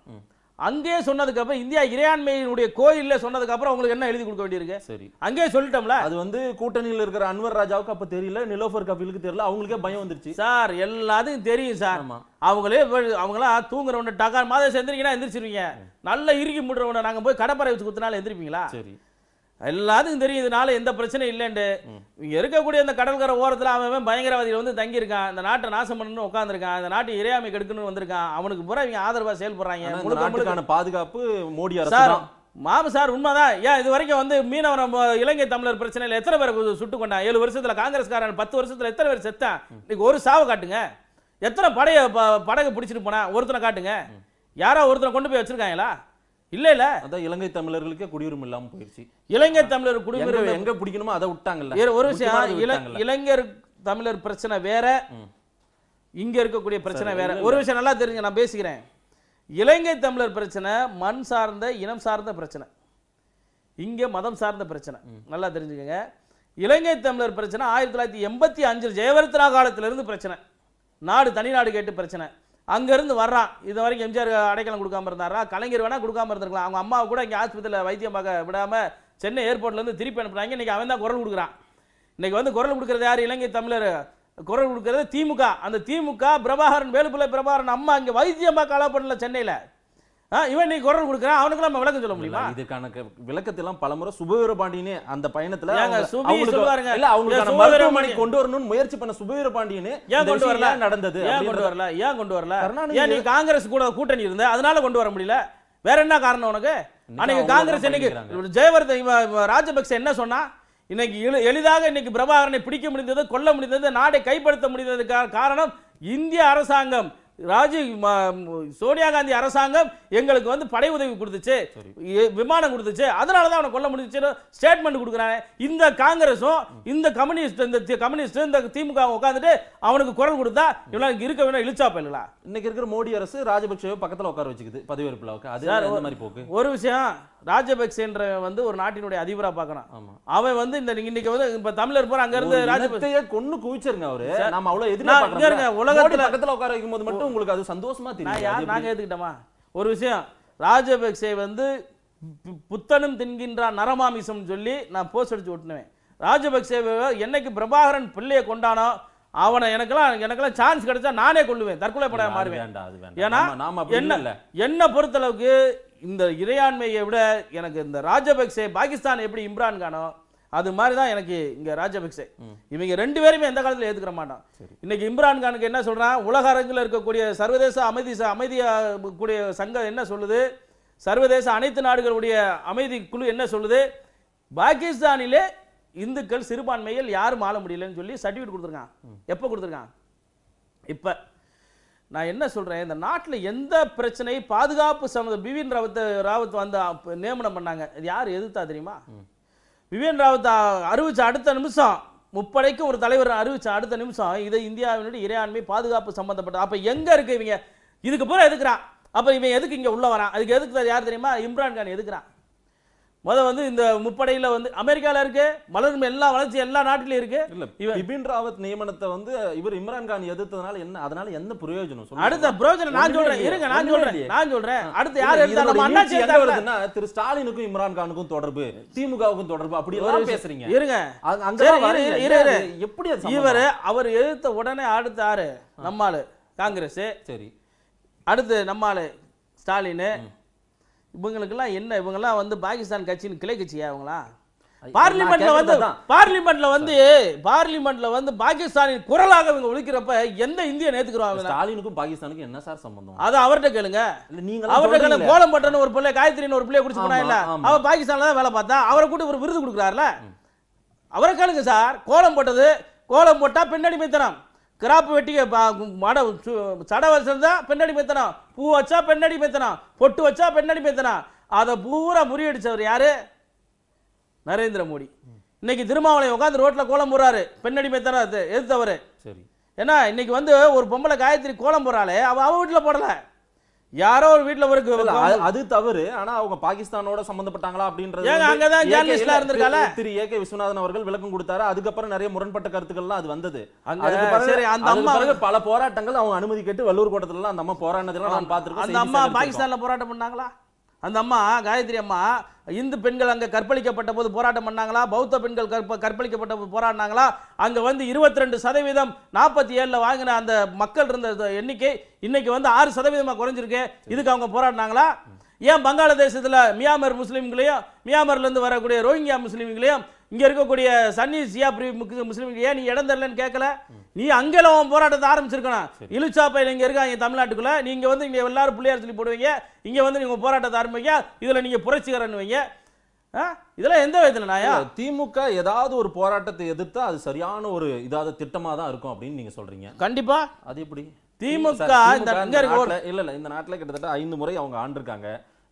அங்கே சொன்னதுக்கப்புறம் இந்தியா இறையாண்மையினுடைய கோயிலில் சொன்னதுக்கப்புறம் அவங்களுக்கு என்ன எழுதி கொடுக்க வேண்டியிருக்கு சரி அங்கே சொல்லிட்டோம்ல அது வந்து கூட்டணியில் இருக்கிற அன்வர் ராஜாவுக்கு அப்போ தெரியல நிலோபர் கபிலுக்கு தெரியல அவங்களுக்கே பயம் வந்துருச்சு சார் எல்லாத்துக்கும் தெரியும் சார் அவங்களே அவங்களா தூங்குறவன டக்கார் மாதம் செந்திருக்கீங்கன்னா எந்திரிச்சிருவீங்க நல்லா இறுக்கி முடுறவன நாங்கள் போய் கடப்பறை வச்சு குத்தினால எந்திரிப்பீங்களா சரி எல்லாத்துக்கும் தெரியும் இதனால எந்த பிரச்சனையும் இல்லைண்டு இங்கே இருக்கக்கூடிய அந்த கடற்கரை ஓரத்தில் அவன் பயங்கரவாதிகள் வந்து தங்கியிருக்கான் இந்த நாட்டை நாசம் பண்ணணும்னு உட்காந்துருக்கான் இந்த நாட்டை இறையாமை கெடுக்கணும்னு வந்திருக்கான் அவனுக்கு பூரா இவங்க ஆதரவாக செயல்படுறாங்க பாதுகாப்பு மோடி சார் மாமு சார் உண்மைதான் ஏன் இது வரைக்கும் வந்து மீனவன இலங்கை தமிழர் பிரச்சனையில் எத்தனை பேர் சுட்டு கொண்டான் ஏழு வருஷத்துல காங்கிரஸ்காரன் பத்து வருஷத்துல எத்தனை பேர் செத்தான் இன்னைக்கு ஒரு சாவை காட்டுங்க எத்தனை படையை படகு பிடிச்சிட்டு போனா ஒருத்தனை காட்டுங்க யாரோ ஒருத்தனை கொண்டு போய் வச்சிருக்காங்களா இல்ல இல்ல அதான் இலங்கை தமிழர்களுக்கே குடியுரிமை இல்லாம போயிருச்சு இலங்கை தமிழர் குடியுரிமை எங்க பிடிக்கணுமோ அதை விட்டாங்கல்ல ஒரு விஷயம் இளைஞர் தமிழர் பிரச்சனை வேற இங்க இருக்கக்கூடிய பிரச்சனை வேற ஒரு விஷயம் நல்லா தெரிஞ்சு நான் பேசிக்கிறேன் இலங்கை தமிழர் பிரச்சனை மண் சார்ந்த இனம் சார்ந்த பிரச்சனை இங்க மதம் சார்ந்த பிரச்சனை நல்லா தெரிஞ்சுக்கோங்க இலங்கை தமிழர் பிரச்சனை ஆயிரத்தி தொள்ளாயிரத்தி எண்பத்தி அஞ்சு ஜெயவர்த்தனா காலத்திலிருந்து பிரச்சனை நாடு தனி நாடு கேட்டு பிரச்சனை அங்கேருந்து வர்றான் இது வரைக்கும் எம்ஜிஆர் அடைக்கலம் கொடுக்காம இருந்தாரா கலைஞர் வேணால் கொடுக்காம இருந்திருக்கலாம் அவங்க அம்மாவை கூட இங்கே ஆஸ்பத்திரியில் வைத்தியம் பார்க்க விடாமல் சென்னை ஏர்போர்ட்லேருந்து திருப்பி அனுப்புகிறாங்க இன்றைக்கி அவன் தான் குரல் கொடுக்குறான் இன்றைக்கி வந்து குரல் கொடுக்குறது யார் இலங்கை தமிழர் குரல் கொடுக்குறது திமுக அந்த திமுக பிரபாகரன் வேலுப்பிள்ளை பிரபாகரன் அம்மா இங்கே வைத்தியம் பார்க்க பண்ணல சென்னையில் இவன் நீ குரல் கொடுக்குறான் அவனுக்கு நம்ம விளக்கம் சொல்ல முடியுமா இதுக்கான விளக்கத்தெல்லாம் பலமுறை சுபவீர பாண்டியனே அந்த பயணத்துல சொல்லுவாருங்க இல்ல அவங்களுக்கான மருத்துவமனை கொண்டு வரணும்னு முயற்சி பண்ண சுபவீர பாண்டியனே ஏன் கொண்டு வரல நடந்தது ஏன் கொண்டு வரல ஏன் கொண்டு வரல ஏன் நீ காங்கிரஸ் கூட கூட்டணி இருந்த அதனால கொண்டு வர முடியல வேற என்ன காரணம் உனக்கு அன்னைக்கு காங்கிரஸ் இன்னைக்கு ஜெயவர்தன் ராஜபக்சே என்ன சொன்னா இன்னைக்கு எளிதாக இன்னைக்கு பிரபாகரனை பிடிக்க முடிந்தது கொல்ல முடிந்தது நாடை கைப்படுத்த முடிந்ததுக்கான காரணம் இந்திய அரசாங்கம் ராஜீவ் சோனியா காந்தி அரசாங்கம் எங்களுக்கு வந்து படை உதவி கொடுத்துச்சு விமானம் கொடுத்துச்சு அதனால தான் அவனை கொல்ல முடிஞ்சுச்சு ஸ்டேட்மெண்ட் கொடுக்குறாங்க இந்த காங்கிரஸும் இந்த கம்யூனிஸ்ட் இந்த கம்யூனிஸ்ட் இந்த திமுக உட்காந்துட்டு அவனுக்கு குரல் கொடுத்தா இவனுக்கு இருக்க வேணும் இழிச்சா போயிடலாம் இன்னைக்கு இருக்கிற மோடி அரசு ராஜபக்சேவை பக்கத்தில் உட்கார வச்சுக்குது பதவியேற்பில் உட்கார் அது மாதிரி போக்கு ஒரு விஷயம் ராஜபக்சேன்றவன் வந்து ஒரு நாட்டினுடைய அதிபராக பார்க்கணும் அவன் வந்து இந்த இன்னைக்கு வந்து இப்ப தமிழர் போற அங்க இருந்து ராஜபக்சே கொன்னு குவிச்சிருங்க அவரு நாம அவ்வளவு எதிர்க்க உலகத்துல பக்கத்துல உட்கார வைக்கும் போது மட்டும் உங்களுக்கு அது சந்தோஷமா தெரியும் நாங்க ஏத்துக்கிட்டோமா ஒரு விஷயம் ராஜபக்சே வந்து புத்தனும் தின்கின்றான் நரமாமிசம் சொல்லி நான் போஸ்ட் அடிச்சு ஓட்டுனுவேன் ராஜபக்சே என்னைக்கு பிரபாகரன் பிள்ளையை கொண்டானோ அவனை எனக்கெல்லாம் எனக்கெல்லாம் சான்ஸ் கிடைச்சா நானே கொள்ளுவேன் தற்கொலை படம் மாறுவேன் ஏன்னா என்ன அளவுக்கு இந்த இறையாண்மையை விட எனக்கு இந்த ராஜபக்சே பாகிஸ்தான் எப்படி இம்ரான் கானோ அது மாதிரி தான் எனக்கு இங்கே ராஜபக்சே இவங்க ரெண்டு பேருமே எந்த காலத்தில் ஏற்றுக்கிற மாட்டான் இன்னைக்கு இம்ரான் கானுக்கு என்ன சொல்கிறான் உலக அரங்கில் இருக்கக்கூடிய சர்வதேச அமைதி அமைதியாக கூடிய சங்கம் என்ன சொல்லுது சர்வதேச அனைத்து நாடுகளுடைய அமைதி குழு என்ன சொல்லுது பாகிஸ்தானிலே இந்துக்கள் சிறுபான்மையில் யாரும் ஆள முடியலன்னு சொல்லி சர்டிஃபிகேட் கொடுத்துருக்கான் எப்போ கொடுத்துருக்கான் இப்போ நான் என்ன சொல்கிறேன் இந்த நாட்டில் எந்த பிரச்சனையும் பாதுகாப்பு சம்மந்த பிபின் ராவத் ராவத் வந்து நியமனம் பண்ணாங்க இது யார் எதிர்த்தா தெரியுமா பிபின் ராவத் அறிவிச்ச அடுத்த நிமிஷம் முப்படைக்கும் ஒரு தலைவர் அறிவிச்ச அடுத்த நிமிஷம் இதை இந்தியாவினுடைய இறையாண்மை பாதுகாப்பு சம்மந்தப்பட்ட அப்போ எங்கே இருக்கு இவங்க இதுக்கு பிறகு எதுக்குறான் அப்போ இவன் எதுக்கு இங்கே உள்ள வரான் அதுக்கு எதுக்கு யார் தெரியுமா இம்ரான் கான் எதுக்குறான் முத வந்து இந்த முப்படையில் வந்து அமெரிக்காவில் இருக்கு மலரும் எல்லா வளர்ச்சி எல்லா நாட்டிலயும் இருக்கு இல்ல பிபின் ராவத் நியமனத்தை வந்து இவர் இம்ரான் கான் எதிர்த்ததுனால என்ன அதனால என்ன பிரயோஜனம் அடுத்த பிரயோஜனம் நான் சொல்றேன் இருங்க நான் சொல்றேன் நான் சொல்றேன் அடுத்து யார் எடுத்தாலும் திரு ஸ்டாலினுக்கும் இம்ரான் கானுக்கும் தொடர்பு திமுகவுக்கும் தொடர்பு அப்படி எல்லாம் பேசுறீங்க இருங்க எப்படி இவர் அவர் எதிர்த்த உடனே அடுத்து யாரு நம்மாளு காங்கிரஸ் சரி அடுத்து நம்மாளு ஸ்டாலின் இவங்களுக்கெல்லாம் என்ன இவங்கெல்லாம் வந்து பாகிஸ்தான் கட்சின்னு கிளை கட்சியா இவங்களா பார்லிமெண்ட்ல வந்து பார்லிமெண்ட்ல வந்து பார்லிமெண்ட்ல வந்து பாகிஸ்தானின் குரலாக இவங்க ஒழிக்கிறப்ப எந்த இந்தியன் நேத்துக்குறாங்க ஸ்டாலினுக்கும் பாகிஸ்தானுக்கும் என்ன சார் சம்பந்தம் அது அவர்கிட்ட கேளுங்க நீங்க அவர்கிட்ட கேளுங்க கோலம் பட்டன் ஒரு பிள்ளை காயத்ரின்னு ஒரு பிள்ளைய குடிச்சு போனா இல்ல அவ பாகிஸ்தான்ல தான் வேலை பார்த்தா அவரை கூட்டி ஒரு விருது கொடுக்குறாருல அவரை கேளுங்க சார் கோலம் போட்டது கோலம் போட்டா பெண்ணடிமைத்தனம் கிராப்பு வெட்டி மட சடை வச்சிருந்தா பெண்ணடி பேத்தனா பூ வச்சா பெண்ணடி பேத்தனா பொட்டு வச்சா பெண்ணடி பேத்தனா அதை பூரா முறியடிச்சவர் யாரு நரேந்திர மோடி இன்னைக்கு திருமாவளை உட்காந்து ரோட்டில் கோலம் போடுறாரு பெண்ணடி எது தவறு சரி ஏன்னா இன்னைக்கு வந்து ஒரு பொம்பளை காயத்ரி கோலம் போடுறாளே அவள் அவள் வீட்டில் போடலை யாரோ ஒரு வீட்ல ஒரு அது தவறு ஆனா அவங்க பாகிஸ்தானோட சம்பந்தப்பட்டாங்களா அப்படின்றது அங்கதான் திரு ஏ கே விஸ்வநாதன் அவர்கள் விளக்கம் கொடுத்தாரு அதுக்கப்புறம் நிறைய முரண்பட்ட கருத்துக்கள்லாம் அது வந்தது சரி அந்த அம்மா பல போராட்டங்கள் அவங்க அனுமதி கேட்டு வல்லூர் கோட்டத்துல அந்த அம்மா போராடினதெல்லாம் நான் பாத்துருக்கேன் அந்த அம்மா பாகிஸ்தான்ல போராட்டம் பண்ணாங்களா அந்த அம்மா காயத்ரி அம்மா இந்து பெண்கள் அங்கே கற்பழிக்கப்பட்ட போது போராட்டம் பண்ணாங்களா பௌத்த பெண்கள் கற்ப கற்பழிக்கப்பட்ட போது போராடினாங்களா அங்கே வந்து இருபத்தி ரெண்டு சதவீதம் நாற்பத்தி ஏழில் வாங்கின அந்த மக்கள் இருந்த எண்ணிக்கை இன்னைக்கு வந்து ஆறு சதவீதமாக குறைஞ்சிருக்கு இதுக்கு அவங்க போராடினாங்களா ஏன் பங்களாதேசத்தில் மியான்மர் முஸ்லீம்களையும் மியான்மர்லேருந்து வரக்கூடிய ரோஹிங்கியா முஸ்லீம்களையும் இங்கே இருக்கக்கூடிய சன்னி சியா முஸ்லீம் ஏன் நீ இடம் தரலன்னு கேட்கல நீ அங்கே உன் போராட்டத்தை ஆரம்பிச்சிருக்கணும் இழுச்சாப்பையில் இங்கே இருக்காங்க தமிழ்நாட்டுக்குள்ளே நீங்கள் வந்து இங்கே எல்லாரும் பிள்ளையார் சொல்லி போடுவீங்க இங்கே வந்து நீங்கள் போராட்டத்தை ஆரம்பிங்க இதில் நீங்கள் புரட்சிகரன்னு வைங்க இதெல்லாம் எந்த விதத்தில் நாயா திமுக ஏதாவது ஒரு போராட்டத்தை எதிர்த்தா அது சரியான ஒரு இதாத திட்டமாக தான் இருக்கும் அப்படின்னு நீங்கள் சொல்கிறீங்க கண்டிப்பாக அது எப்படி திமுக இந்த இல்லை இல்லை இந்த நாட்டில் கிட்டத்தட்ட ஐந்து முறை அவங்க ஆண்டிருக்காங்க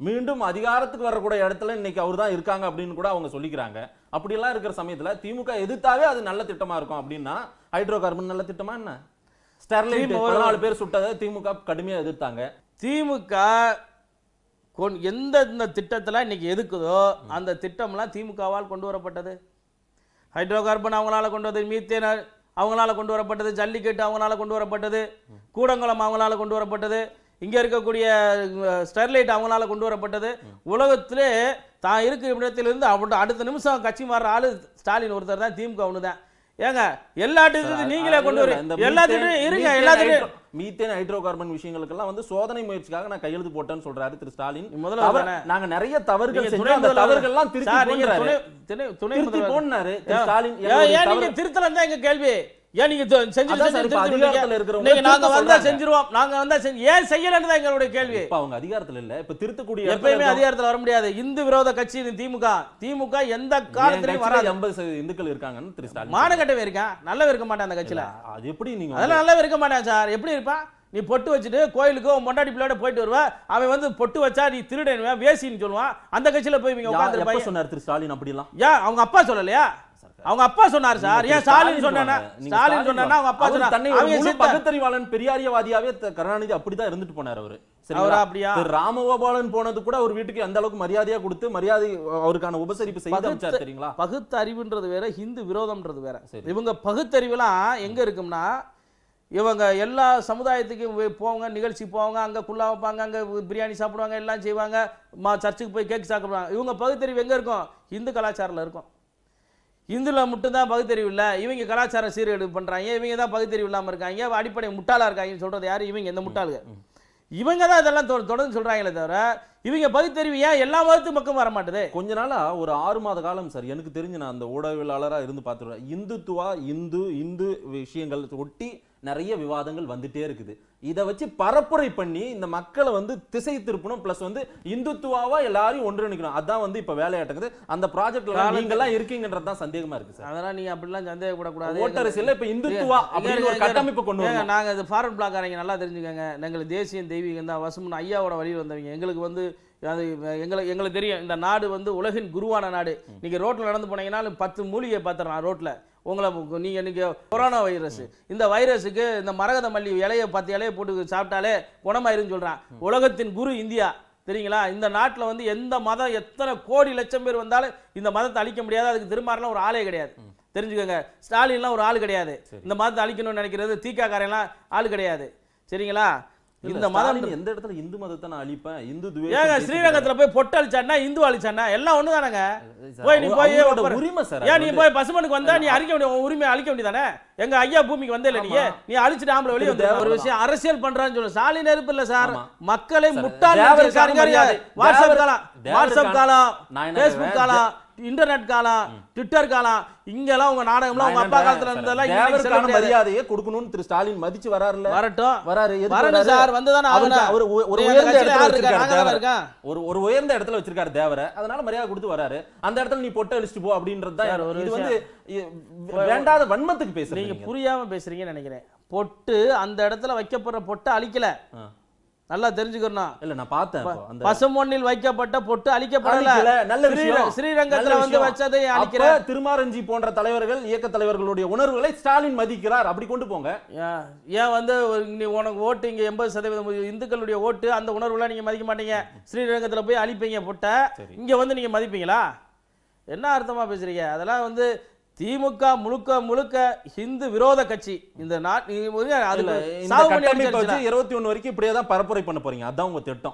மீண்டும் அதிகாரத்துக்கு வரக்கூடிய இடத்துல இன்னைக்கு அவர் தான் இருக்காங்க அப்படின்னு கூட அவங்க சொல்லிக்கிறாங்க அப்படிலாம் இருக்கிற சமயத்தில் திமுக எதிர்த்தாவே அது நல்ல திட்டமா இருக்கும் அப்படின்னா ஹைட்ரோ கார்பன் நல்ல திட்டமா என்ன ஸ்டெர்லைட் நாலு பேர் சுட்டதை திமுக கடுமையாக எதிர்த்தாங்க திமுக எந்த திட்டத்தில் இன்னைக்கு எதுக்குதோ அந்த திட்டம்லாம் திமுகவால் கொண்டு வரப்பட்டது ஹைட்ரோ கார்பன் அவங்களால கொண்டு வந்தது மீத்தேன் அவங்களால கொண்டு வரப்பட்டது ஜல்லிக்கட்டு அவங்களால கொண்டு வரப்பட்டது கூடங்குளம் அவங்களால கொண்டு வரப்பட்டது இங்கே இருக்கக்கூடிய ஸ்டெர்லைட் அவங்களால கொண்டு வரப்பட்டது உலகத்திலே தான் இருக்கிற இடத்திலிருந்து அவன் அடுத்த நிமிஷம் கட்சி மாறுற ஆளு ஸ்டாலின் ஒருத்தர் தான் திமுக ஒன்று தான் ஏங்க எல்லா நீங்களே கொண்டு வர எல்லா திட்டம் இருங்க எல்லா மீத்தேன் ஹைட்ரோ கார்பன் விஷயங்களுக்கெல்லாம் வந்து சோதனை முயற்சிக்காக நான் கையெழுத்து போட்டேன்னு சொல்றாரு திரு ஸ்டாலின் முதல்ல நாங்க நிறைய தவறுகள் செஞ்சோம் அந்த தவறுகள்லாம் திருத்தி போன்றாரு துணை ஸ்டாலின் ஏன் நீங்க தான் எங்க கேள்வி ஏன் நீங்க நாங்க வந்தா நாங்க வந்தா ஏன் எங்களுடைய கேள்வி அவங்க அதிகாரத்துல இல்ல இப்ப திருத்தக்கூடிய அதிகாரத்துல வர முடியாது இந்து விரோத கட்சி திமுக திமுக எந்த வராது இந்துக்கள் இருக்காங்கன்னு திரு இருக்கான் இருக்க மாட்டேன் அந்த கட்சியில அது எப்படி நீங்க அதெல்லாம் நல்லாவே இருக்க சார் எப்படி இருப்பான் நீ பொட்டு கோயிலுக்கு பிள்ளையோட போயிட்டு அவன் வந்து பொட்டு வச்சா நீ சொல்லுவான் அந்த கட்சியில போய் சொன்னார் திரு ஸ்டாலின் ஏன் அவங்க அப்பா சொல்லலையா அவங்க அப்பா சொன்னாரு சார் ஏன் ஸ்டாலின் சொன்னா ஸ்டாலின் சொன்னா அவங்க அப்பா சொன்னா தன்னை அவங்க பகுத்தறிவாளன் பெரியாரியவாதியாவே கருணாநிதி அப்படிதான் இருந்துட்டு போனார் அவரு அவரா அப்படியா ராமகோபாலன் போனது கூட அவர் வீட்டுக்கு அந்த அளவுக்கு மரியாதையா கொடுத்து மரியாதை அவருக்கான உபசரிப்பு செய்து தெரியுங்களா பகுத்தறிவுன்றது வேற ஹிந்து விரோதம்ன்றது வேற இவங்க பகுத்தறிவுலாம் எங்க இருக்கும்னா இவங்க எல்லா சமுதாயத்துக்கும் போவாங்க நிகழ்ச்சி போவாங்க அங்கே குள்ளா வைப்பாங்க அங்கே பிரியாணி சாப்பிடுவாங்க எல்லாம் செய்வாங்க மா சர்ச்சுக்கு போய் கேக் சாப்பிடுவாங்க இவங்க பகுத்தறிவு எங்கே இருக்கும் ஹிந்து கலாச்சாரில் இருக்கும் இந்துவில் மட்டும்தான் பகுத்தறிவு இல்லை இவங்க கலாச்சார சீர்கேடு பண்ணுறாங்க இவங்க தான் பகுத்தறிவு இல்லாமல் இருக்காங்க அடிப்படை முட்டாளாக இருக்காங்கன்னு சொல்கிறது யார் இவங்க எந்த முட்டாளுங்க இவங்க தான் இதெல்லாம் தொடர்ந்து சொல்கிறாங்களே தவிர இவங்க பகுத்தறிவு ஏன் எல்லா மதத்து பக்கம் வர மாட்டேது கொஞ்ச நாளாக ஒரு ஆறு மாத காலம் சார் எனக்கு தெரிஞ்சு நான் அந்த ஊடகவியலாளராக இருந்து பார்த்துருவேன் இந்துத்துவா இந்து இந்து விஷயங்கள் ஒட்டி நிறைய விவாதங்கள் வந்துட்டே இருக்குது இதை வச்சு பரப்புரை பண்ணி இந்த மக்களை வந்து திசை திருப்பணும் பிளஸ் வந்து இந்துத்துவாவா எல்லாரையும் ஒன்றிணைக்கணும் அதான் வந்து இப்ப வேலையாட்டுக்குது அந்த ப்ராஜெக்ட்ல நீங்க எல்லாம் இருக்கீங்கன்றது தான் சந்தேகமா இருக்கு சார் அதெல்லாம் நீங்க அப்படிலாம் சந்தேகப்படக்கூடாது ஓட்டரசு இல்ல இப்ப இந்துத்துவா அப்படின்னு ஒரு கட்டமைப்பு கொண்டு வரோம் நாங்க அது ஃபாரன் பிளாக்காரங்க நல்லா தெரிஞ்சுக்கோங்க எங்களுக்கு தேசியம் தெய்வீகம் தான் வசமுன்னு ஐயாவோட வழியில் வந்தவங்க எங்களுக்கு வந்து அது எங்களுக்கு எங்களுக்கு தெரியும் இந்த நாடு வந்து உலகின் குருவான நாடு நீங்கள் ரோட்டில் நடந்து போனீங்கன்னாலும் பத்து மூலிகை பார்த்துடலாம் ரோட்டில் உங்களை நீங்கள் இன்றைக்கி கொரோனா வைரஸ் இந்த வைரஸுக்கு இந்த மரகத மல்லி இலையை பத்து இலையை போட்டு சாப்பிட்டாலே குணமாயிருன்னு சொல்கிறான் உலகத்தின் குரு இந்தியா தெரியுங்களா இந்த நாட்டில் வந்து எந்த மதம் எத்தனை கோடி லட்சம் பேர் வந்தாலும் இந்த மதத்தை அழிக்க முடியாது அதுக்கு திருமாரெலாம் ஒரு ஆளே கிடையாது தெரிஞ்சுக்கோங்க ஸ்டாலின்லாம் ஒரு ஆள் கிடையாது இந்த மதத்தை அழிக்கணும்னு நினைக்கிறது தீக்காக்காரெல்லாம் ஆள் கிடையாது சரிங்களா இந்த மதம் எந்த இடத்துல இந்து மதத்தை நான் அழிப்பேன் இந்து ஏங்க ஸ்ரீரங்கத்துல போய் பொட்டு அழிச்சானா இந்து அழிச்சானா எல்லாம் ஒண்ணு போய் நீ போய் உரிமை சார் ஏன் நீ போய் பசுமனுக்கு வந்தா நீ அழிக்க வேண்டிய உரிமை அழிக்க வேண்டியதானே எங்க ஐயா பூமிக்கு வந்தே இல்ல நீ நீ அழிச்சிட்டு ஆம்பளை வெளியே வந்து ஒரு விஷயம் அரசியல் பண்றான்னு சொல்ல சாலை நெருப்பு இல்ல சார் மக்களை முட்டாள் வாட்ஸ்அப் காலம் வாட்ஸ்அப் காலம் பேஸ்புக் காலம் இன்டர்நெட் காலம் ட்விட்டர் காலம் இங்கெல்லாம் உங்க நாடகம்லாம் உங்க அப்பா காலத்துல இருந்ததெல்லாம் தேவருக்கான மரியாதையை கொடுக்கணும்னு திரு ஸ்டாலின் மதிச்சு வராருல வரட்டும் வராரு வரணும் சார் வந்துதானே அவர் ஒரு உயர்ந்த இடத்துல ஒரு ஒரு உயர்ந்த இடத்துல வச்சிருக்காரு தேவரை அதனால மரியாதை கொடுத்து வராரு அந்த இடத்துல நீ பொட்டை அழிச்சிட்டு போ அப்படின்றது தான் இது வந்து வேண்டாத வன்மத்துக்கு பேசுறீங்க புரியாம பேசுறீங்கன்னு நினைக்கிறேன் பொட்டு அந்த இடத்துல வைக்கப்படுற பொட்டை அழிக்கல நல்லா தெரிஞ்சுக்கணும் இல்ல நான் பார்த்தேன் மண்ணில் வைக்கப்பட்ட பொட்டு அழிக்கப்படல நல்ல விஷயம் ஸ்ரீரங்கத்துல வந்து வச்சதை அழிக்கிற திருமாரஞ்சி போன்ற தலைவர்கள் இயக்க தலைவர்களுடைய உணர்வுகளை ஸ்டாலின் மதிக்கிறார் அப்படி கொண்டு போங்க ஏன் வந்து நீ உனக்கு ஓட்டு இங்க எண்பது சதவீதம் இந்துக்களுடைய ஓட்டு அந்த உணர்வுலாம் நீங்க மதிக்க மாட்டீங்க ஸ்ரீரங்கத்துல போய் அழிப்பீங்க பொட்டை இங்க வந்து நீங்க மதிப்பீங்களா என்ன அர்த்தமா பேசுறீங்க அதெல்லாம் வந்து திமுக முழுக்க முழுக்க ஹிந்து விரோத கட்சி இந்த இருபத்தி ஒண்ணு வரைக்கும் இப்படியே தான் பரப்புரை பண்ண போறீங்க அதான் உங்க திட்டம்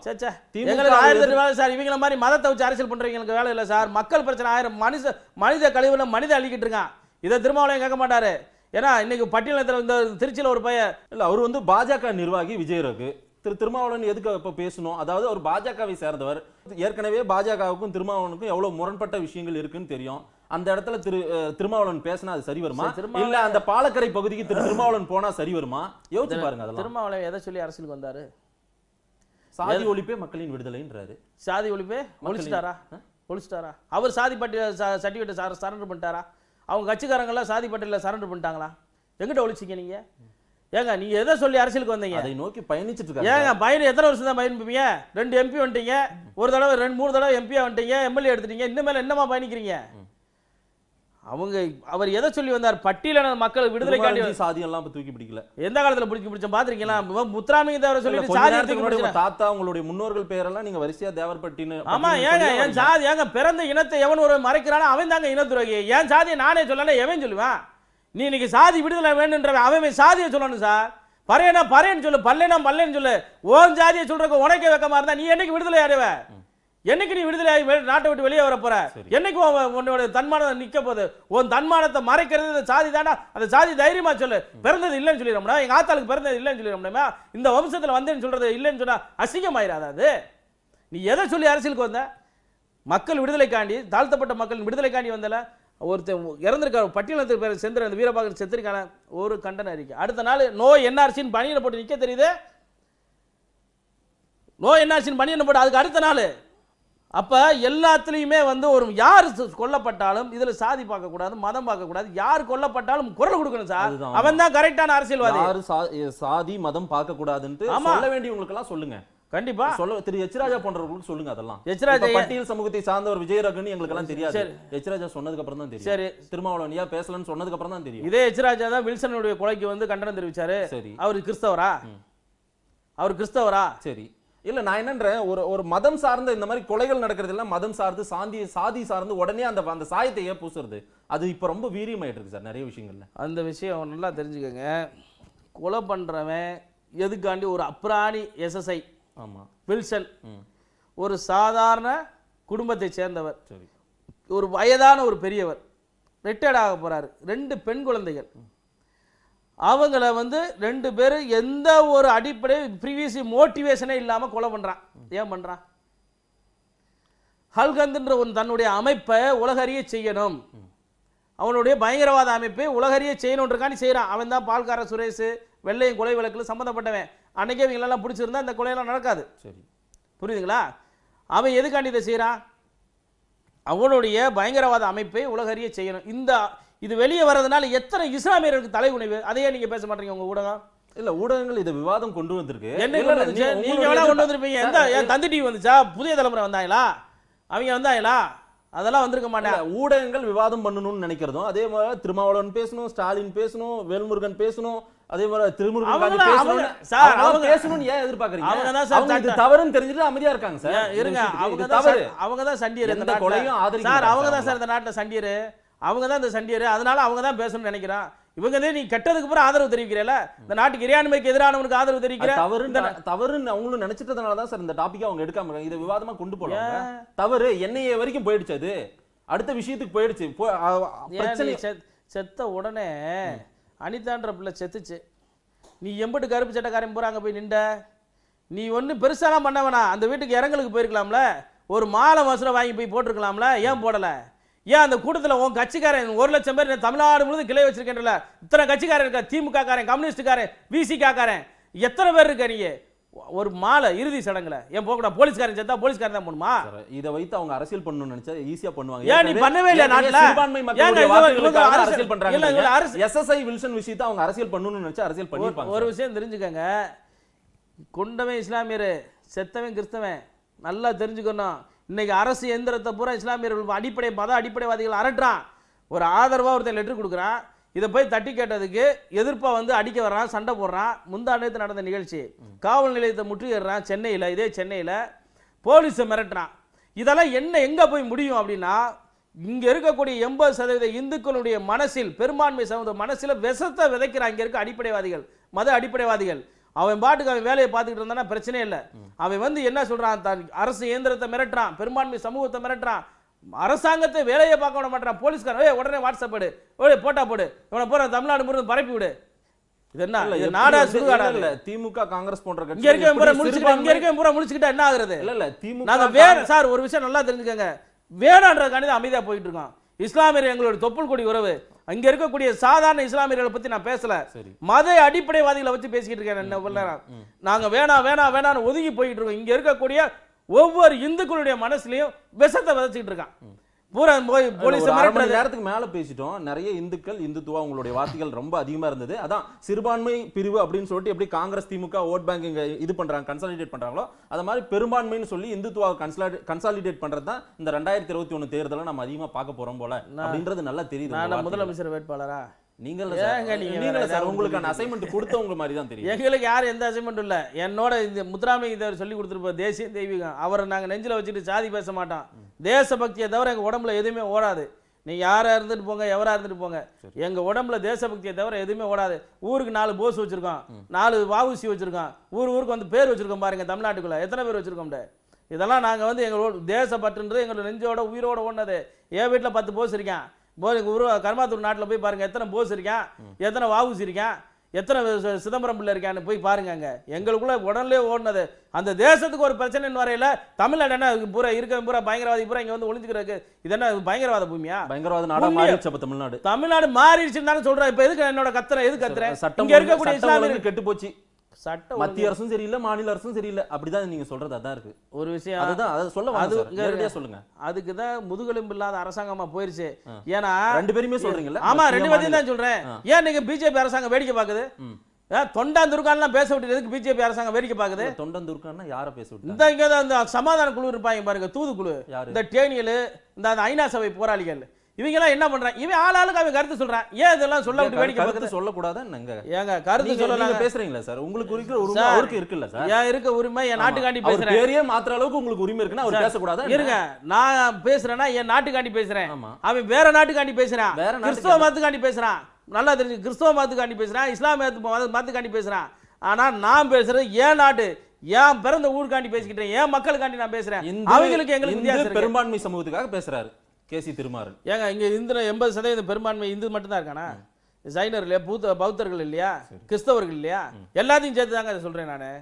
ஆயிரத்தி சார் இவங்கள மாதிரி மதத்தை வச்சு அரசியல் பண்றவங்களுக்கு வேலை இல்லை சார் மக்கள் பிரச்சனை ஆயிரம் மனித மனித கழிவுல மனித அழிக்கிட்டு இருக்கான் இதை திருமாவளவன் கேட்க மாட்டாரு ஏன்னா இன்னைக்கு பட்டியலத்தில் இந்த திருச்சியில் ஒரு பையன் இல்லை அவர் வந்து பாஜக நிர்வாகி விஜய் ரகு திரு திருமாவளவன் எதுக்கு இப்போ பேசணும் அதாவது அவர் பாஜகவை சேர்ந்தவர் ஏற்கனவே பாஜகவுக்கும் திருமாவளவனுக்கும் எவ்வளோ முரண்பட்ட விஷயங்கள் இருக்குன்னு தெரியும் அந்த இடத்துல திரு திருமாவளவன் பேசினா அது சரி வருமா இல்ல அந்த பாலக்கரை பகுதிக்கு திரு திருமாவளவன் போனா சரி வருமா யோசிச்சு பாருங்க அதெல்லாம் திருமாவளவன் எதை சொல்லி அரசியலுக்கு வந்தாரு சாதி ஒழிப்பே மக்களின் விடுதலைன்றாரு சாதி ஒழிப்பே ஒழிச்சிட்டாரா ஒழிச்சிட்டாரா அவர் சாதி பட்டியல சர்டிஃபிகேட் சரண்டர் பண்ணிட்டாரா அவங்க கட்சிக்காரங்களாம் சாதி பட்டியல சரண்டர் பண்ணிட்டாங்களா எங்கிட்ட ஒழிச்சிங்க நீங்க ஏங்க நீங்க எதை சொல்லி அரசியலுக்கு வந்தீங்க அதை நோக்கி பயணிச்சுட்டு இருக்காங்க ஏங்க பயணம் எத்தனை வருஷம் தான் பயணிப்பீங்க ரெண்டு எம்பி வந்துட்டீங்க ஒரு தடவை ரெண்டு மூணு தடவை எம்பியா வந்துட்டீங்க எம்எல்ஏ எடுத்துட்டீங்க இன்னும் மேல என்னமா பயணிக்கிறீங்க அவங்க அவர் எதை சொல்லி வந்தார் பட்டியலான மக்கள் விடுதலைக்காண்டி சாதியம் எல்லாம் தூக்கி பிடிக்கல எந்த காலத்துல பிடிக்க பிடிச்ச பாத்திருக்கீங்களா முத்துராமிங்க தவிர சொல்லி சாதி தாத்தா உங்களுடைய முன்னோர்கள் பேரெல்லாம் நீங்க வரிசையா தேவர்பட்டின்னு ஆமா ஏங்க என் சாதி ஏங்க பிறந்த இனத்தை எவன் ஒரு மறைக்கிறான அவன் தாங்க இனத்துறகி என் சாதியை நானே சொல்லலை எவன் சொல்லுவேன் நீ இன்னைக்கு சாதி விடுதலை வேணுன்ற அவன் சாதியை சொல்லணும் சார் பறையனா பறையன்னு சொல்லு பல்லைனா பல்லைன்னு சொல்லு ஓன் சாதியை சொல்றதுக்கு உனக்கே வைக்கமா இருந்தா நீ என்னைக்கு விடுதலை ஆடுவேன் என்னைக்கு நீ விடுதலை ஆகி நாட்டை விட்டு வெளியே வர போற என்னைக்கு உன்னோட தன்மானம் நிக்க போது உன் தன்மானத்தை மறைக்கிறது இந்த சாதி தானா அந்த சாதி தைரியமா சொல்லு பிறந்தது இல்லைன்னு சொல்லிடும்னா எங்க ஆத்தாளுக்கு பிறந்தது இல்லைன்னு சொல்லிடும்னா இந்த வம்சத்தில் வந்தேன்னு சொல்றது இல்லைன்னு சொன்னா அசிங்கமாயிராது அது நீ எதை சொல்லி அரசியலுக்கு வந்த மக்கள் விடுதலைக்காண்டி தாழ்த்தப்பட்ட மக்கள் விடுதலைக்காண்டி வந்தல ஒருத்தன் இறந்திருக்காரு பட்டியலத்துக்கு பேர் செந்திர அந்த வீரபாகன் செத்திருக்கான ஒரு கண்டன அறிக்கை அடுத்த நாள் நோய் என்ஆர்சின்னு பணியில் போட்டு நிற்க தெரியுது நோய் என்ஆர்சின்னு பணியில் போட்டு அதுக்கு அடுத்த நாள் அப்போ எல்லாத்துலேயுமே வந்து ஒரு யார் கொல்லப்பட்டாலும் இதில் சாதி பார்க்கக்கூடாது மதம் பார்க்கக்கூடாது யார் கொல்லப்பட்டாலும் குரல் கொடுக்கணும் சார் அவன் தான் கரெக்டான அரசியல்வாதி யார் சாதி மதம் பார்க்கக்கூடாதுன்ட்டு சொல்ல வேண்டியவங்களுக்கெல்லாம் சொல்லுங்க கண்டிப்பா சொல்ல திரு எச்ராஜா போன்றவர்களுக்கு சொல்லுங்க அதெல்லாம் எச்ராஜா பட்டியல் சமூகத்தை சார்ந்தவர் விஜயராகன் எங்களுக்கு எல்லாம் தெரியாது எச்ராஜா சொன்னதுக்கு அப்புறம் தான் தெரியும் சரி திருமாவளவனியா பேசலன்னு சொன்னதுக்கு அப்புறம் தான் தெரியும் இதே எச்ராஜா தான் வில்சனுடைய கொலைக்கு வந்து கண்டனம் தெரிவிச்சாரு சரி அவர் கிறிஸ்தவரா அவர் கிறிஸ்தவரா சரி இல்ல நான் என்னன்றேன் ஒரு ஒரு மதம் சார்ந்த இந்த மாதிரி கொலைகள் நடக்கிறது எல்லாம் மதம் சார்ந்து சாந்தி சாதி சார்ந்து உடனே அந்த அந்த சாயத்தை ஏன் பூசுறது அது இப்போ ரொம்ப வீரியமாயிட்டு இருக்கு சார் நிறைய விஷயங்கள்ல அந்த விஷயம் நல்லா தெரிஞ்சுக்கோங்க கொலை பண்றவன் எதுக்காண்டி ஒரு அப்ராணி எஸ்எஸ்ஐ ஆமாம் வில்சன் ஒரு சாதாரண குடும்பத்தை சேர்ந்தவர் சரி ஒரு வயதான ஒரு பெரியவர் ரிட்டையர்ட் ஆக போறாரு ரெண்டு பெண் குழந்தைகள் அவங்கள வந்து ரெண்டு பேரும் எந்த ஒரு அடிப்படை ப்ரீவியஸ் மோட்டிவேஷனே இல்லாமல் கொலை பண்ணுறான் ஏன் பண்ணுறான் ஹல்கந்துன்ற ஒன் தன்னுடைய அமைப்பை உலகறிய செய்யணும் அவனுடைய பயங்கரவாத அமைப்பை உலகறிய செய்யணுன்றக்காண்டி செய்கிறான் அவன் தான் பால்கார சுரேஷ் வெள்ளையும் கொலை வழக்கில் சம்மந்தப்பட்டவன் அன்னைக்கே இவங்களெல்லாம் பிடிச்சிருந்தா இந்த கொலையெல்லாம் நடக்காது சரி புரியுதுங்களா அவன் எதுக்காண்டி இதை செய்கிறான் அவனுடைய பயங்கரவாத அமைப்பை உலகறிய செய்யணும் இந்த இது வெளியே வர்றதுனால எத்தனை இஸ்லாமியர்களுக்கு தலைகுனிவு அதையே நீங்க பேச மாட்டீங்க உங்க ஊடகம் இல்ல ஊடகங்கள் இது விவாதம் கொண்டு வந்திருக்கு நீங்க வேணா கொண்டு வந்திருப்பீங்க எந்த தந்தி டிவி வந்துச்சா புதிய தலைமுறை வந்தாங்களா அவங்க வந்தாங்களா அதெல்லாம் வந்திருக்க மாட்டேன் ஊடகங்கள் விவாதம் பண்ணணும்னு நினைக்கிறதும் அதே மாதிரி திருமாவளவன் பேசணும் ஸ்டாலின் பேசணும் வேல்முருகன் பேசணும் அதே மாதிரி திருமுருகன் சார் அவங்க பேசணும்னு ஏன் எதிர்பார்க்கறீங்க அவங்க தான் சார் இது தவறுன்னு தெரிஞ்சுட்டு அமைதியா இருக்காங்க சார் இருங்க அவங்க தான் அவங்க தான் சண்டியர் இந்த கொலையும் சார் அவங்க தான் சார் இந்த நாட்டுல சண்டியர் அவங்க தான் இந்த சண்டியர் அதனால அவங்க தான் பேசணும்னு நினைக்கிறான் இவங்க வந்து நீ கெட்டதுக்கு அப்புறம் ஆதரவு தெரிவிக்கிறல இந்த நாட்டுக்கு இறையாண்மைக்கு எதிரானவனுக்கு ஆதரவு தெரிவிக்கிற தவறு தவறுன்னு அவங்களும் நினைச்சிட்டதுனால தான் சார் இந்த டாபிக் அவங்க எடுக்காம இதை விவாதமா கொண்டு போல தவறு என்னைய வரைக்கும் போயிடுச்சு அது அடுத்த விஷயத்துக்கு போயிடுச்சு செத்த உடனே அனிதான்ற பிள்ளை செத்துச்சு நீ எம்பட்டு கருப்பு சட்டக்காரன் பூரா போய் நின்ற நீ ஒன்றும் பெருசாலாம் பண்ண வேணாம் அந்த வீட்டுக்கு இறங்கலுக்கு போயிருக்கலாம்ல ஒரு மாலை மசுரை வாங்கி போய் போட்டிருக்கலாம்ல ஏன் போடலை ஏன் அந்த கூட்டத்தில் உன் கட்சிக்காரன் ஒரு லட்சம் பேர் தமிழ்நாடு முழுது கிளை வச்சிருக்கேன்ல இத்தனை கட்சிக்காரன் இருக்க திமுக காரன் கம்யூனிஸ்டுக்காரன் காக்காரன் எத்தனை பேர் இருக்க நீங்க ஒரு மாலை இறுதி சடங்குல ஏன் போக போலீஸ்காரன் சேர்த்தா போலீஸ்காரன் தான் பண்ணுமா இதை வைத்து அவங்க அரசியல் பண்ணணும்னு நினைச்சா ஈஸியா பண்ணுவாங்க ஏன் நீ பண்ணவே இல்ல நாட்டுல சிறுபான்மை மக்களுடைய அரசியல் பண்றாங்க எஸ்எஸ்ஐ வில்சன் விஷயத்தை அவங்க அரசியல் பண்ணணும்னு நினைச்சா அரசியல் பண்ணிருப்பாங்க ஒரு விஷயம் தெரிஞ்சுக்கங்க கொண்டவன் இஸ்லாமியர் செத்தவன் கிறிஸ்தவன் நல்லா தெரிஞ்சுக்கணும் இன்றைக்கி அரசு எந்திரத்தை பூரா இஸ்லாமியர்கள் அடிப்படை மத அடிப்படைவாதிகள் அரட்டுறான் ஒரு ஆதரவாக ஒருத்தர் லெட்ரு கொடுக்குறான் இதை போய் தட்டி கேட்டதுக்கு எதிர்ப்பாக வந்து அடிக்க வர்றான் சண்டை போடுறான் முந்தா நடந்த நிகழ்ச்சி காவல் நிலையத்தை முற்றுகிறான் சென்னையில் இதே சென்னையில் போலீஸை மிரட்டுறான் இதெல்லாம் என்ன எங்கே போய் முடியும் அப்படின்னா இங்கே இருக்கக்கூடிய எண்பது சதவீத இந்துக்களுடைய மனசில் பெரும்பான்மை சமூக மனசில் விஷத்தை விதைக்கிறான் இங்கே இருக்க அடிப்படைவாதிகள் மத அடிப்படைவாதிகள் அவன் பாட்டுக்கு அவன் வேலையை பார்த்துக்கிட்டு இருந்தானா பிரச்சனை இல்லை அவன் வந்து என்ன சொல்கிறான் தான் அரசு இயந்திரத்தை மிரட்டுறான் பெரும்பான்மை சமூகத்தை மிரட்டுறான் அரசாங்கத்தை வேலையை பார்க்க விட மாட்டான் போலீஸ்காரன் ஏ உடனே வாட்ஸ்அப் போடு ஓடே போட்டா போடு இவனை போற தமிழ்நாடு முழுவதும் பரப்பி விடு இது என்ன நாடா இல்ல திமுக காங்கிரஸ் போன்ற கட்சி என்ன ஆகுறது இல்ல இல்ல வேற சார் ஒரு விஷயம் நல்லா அமைதியா போயிட்டு இருக்கான் இஸ்லாமியர் எங்களுடைய தொப்புள் கொடி உறவு அங்க இருக்கக்கூடிய சாதாரண இஸ்லாமியர்களை பத்தி நான் பேசல மத அடிப்படைவாதிகளை வச்சு பேசிக்கிட்டு இருக்கேன் நாங்க வேணா வேணா வேணான்னு ஒதுங்கி போயிட்டு இருக்கோம் இங்க இருக்கக்கூடிய ஒவ்வொரு இந்துக்களுடைய மனசுலயும் விஷத்தை விதைச்சிட்டு இருக்கான் பூரா போய் போலீஸ் நேரத்துக்கு மேல பேசிட்டோம் நிறைய இந்துக்கள் இந்துத்துவா உங்களுடைய வார்த்தைகள் ரொம்ப அதிகமா இருந்தது அதான் சிறுபான்மை பிரிவு அப்படின்னு சொல்லிட்டு எப்படி காங்கிரஸ் திமுக ஓட் பேங்க் இங்க இது பண்றாங்க கன்சாலிடேட் பண்றாங்களோ அத மாதிரி பெரும்பான்மைன்னு சொல்லி இந்துத்துவாவை கன்சாலிடேட் பண்றது தான் இந்த ரெண்டாயிரத்தி இருபத்தி ஒண்ணு தேர்தல நம்ம அதிகமா பார்க்க போறோம் போல அப்படின்றது நல்லா தெரியுது முதலமைச்சர் வேட்பாளரா நீங்கள் உங்களுக்கான அசைன்மெண்ட் கொடுத்தவங்க மாதிரி தான் தெரியும் எங்களுக்கு யாரும் எந்த அசைன்மெண்ட்டும் இல்லை என்னோட இந்த முத்துராமலிங்க தேவர் சொல்லி கொடுத்துருப்போம் தேசிய தெய்வீகம் அவரை நாங்க நெஞ்சில வச்சுட்டு சாதி பேச மாட்டோம் தேசபக்தியை தவிர எங்கள் உடம்புல எதுவுமே ஓடாது நீ யாராக இருந்துட்டு போங்க எவராக இருந்துட்டு போங்க எங்கள் உடம்புல தேசபக்தியை தவிர எதுவுமே ஓடாது ஊருக்கு நாலு போஸ் வச்சுருக்கோம் நாலு வாவுசி வச்சுருக்கோம் ஊர் ஊருக்கு வந்து பேர் வச்சுருக்கோம் பாருங்கள் தமிழ்நாட்டுக்குள்ளே எத்தனை பேர் வச்சுருக்கோம்ட இதெல்லாம் நாங்கள் வந்து எங்களோட தேசப்பற்றுன்றது எங்களோட நெஞ்சோட உயிரோட ஒன்றது என் வீட்டில் பத்து போஸ் இருக்கேன் போஸ் எங்கள் ஊர் கர்மாத்தூர் நாட்டில் போய் பாருங்கள் எத்தனை போஸ் இருக்கேன் எத்தனை வாவுசி இருக்கேன் எத்தனை சிதம்பரம் பிள்ளை இருக்கான்னு போய் பாருங்க அங்கே எங்களுக்குள்ள உடனே ஓடினது அந்த தேசத்துக்கு ஒரு பிரச்சனைன்னு வரையில தமிழ்நாடு என்ன பூரா இருக்க பூரா பயங்கரவாதி பூரா இங்கே வந்து ஒளிஞ்சுக்கிறதுக்கு இது என்ன பயங்கரவாத பூமியா பயங்கரவாத நாடா மாறிடுச்சு அப்போ தமிழ்நாடு தமிழ்நாடு மாறிடுச்சுன்னு தானே சொல்கிறேன் இப்போ எதுக்கு என்னோட கத்துறேன் எது கத்துறேன் சட்டம் இருக்கக்கூடிய இஸ்லாமியர்கள் கெட்டு போச்சு சட்ட மத்திய அரசும் சரியில்லை மாநில அரசும் சரியில்லை அப்படிதான் நீங்க சொல்றது அதான் இருக்கு ஒரு விஷயம் அதுதான் அதை சொல்ல அது சொல்லுங்க அதுக்கு தான் முதுகெலும்பு இல்லாத அரசாங்கமா போயிருச்சு ஏன்னா ரெண்டு பேருமே சொல்றீங்கல்ல ஆமா ரெண்டு பேரையும் தான் சொல்றேன் ஏன் நீங்க பிஜேபி அரசாங்கம் வேடிக்கை பாக்குது தொண்டாந்துருக்கான்லாம் பேச விட்டுறதுக்கு பிஜேபி அரசாங்கம் வேடிக்கை பாக்குது தொண்டாந்துருக்கான்னா யாரை பேச விட்டு இந்த இங்கே அந்த சமாதான குழு இருப்பாங்க பாருங்க தூதுக்குழு இந்த டேனியல் இந்த ஐநா சபை போராளிகள் இவங்கெல்லாம் என்ன பண்றாங்க இவன் ஆளாளுக்கு அவன் கருத்து சொல்றான் ஏன் இதெல்லாம் சொல்ல விட்டு வேடிக்கை பார்த்து சொல்லக்கூடாதுன்னு ஏங்க கருத்து நாங்க பேசுறீங்களா சார் உங்களுக்கு இருக்கிற உரிமை அவருக்கு இருக்குல்ல சார் ஏன் இருக்க உரிமை என் நாட்டுக்காண்டி பேசுறேன் பேரையே மாத்திர அளவுக்கு உங்களுக்கு உரிமை இருக்குன்னா அவர் பேசக்கூடாது இருங்க நான் பேசுறேன்னா என் நாட்டுக்காண்டி பேசுறேன் அவன் வேற நாட்டுக்காண்டி பேசுறான் வேற கிறிஸ்துவ மதத்துக்காண்டி பேசுறான் நல்லா தெரிஞ்சு கிறிஸ்துவ மதத்துக்காண்டி பேசுறான் இஸ்லாமிய மதத்துக்காண்டி பேசுறான் ஆனா நான் பேசுறது ஏன் நாட்டு ஏன் பிறந்த ஊருக்காண்டி பேசிக்கிட்டேன் ஏன் மக்களுக்காண்டி நான் பேசுறேன் அவங்களுக்கு எங்களுக்கு பெரும்பான்மை சமூகத்துக்காக பேசுறாரு கேசி திருமாறன் ஏங்க இங்கே இந்த எண்பது சதவீதம் பெரும்பான்மை இந்து மட்டும்தான் இருக்கானா ஜைனர் இல்லையா பூத்த பௌத்தர்கள் இல்லையா கிறிஸ்தவர்கள் இல்லையா எல்லாத்தையும் சேர்த்து தாங்க சொல்கிறேன் நான்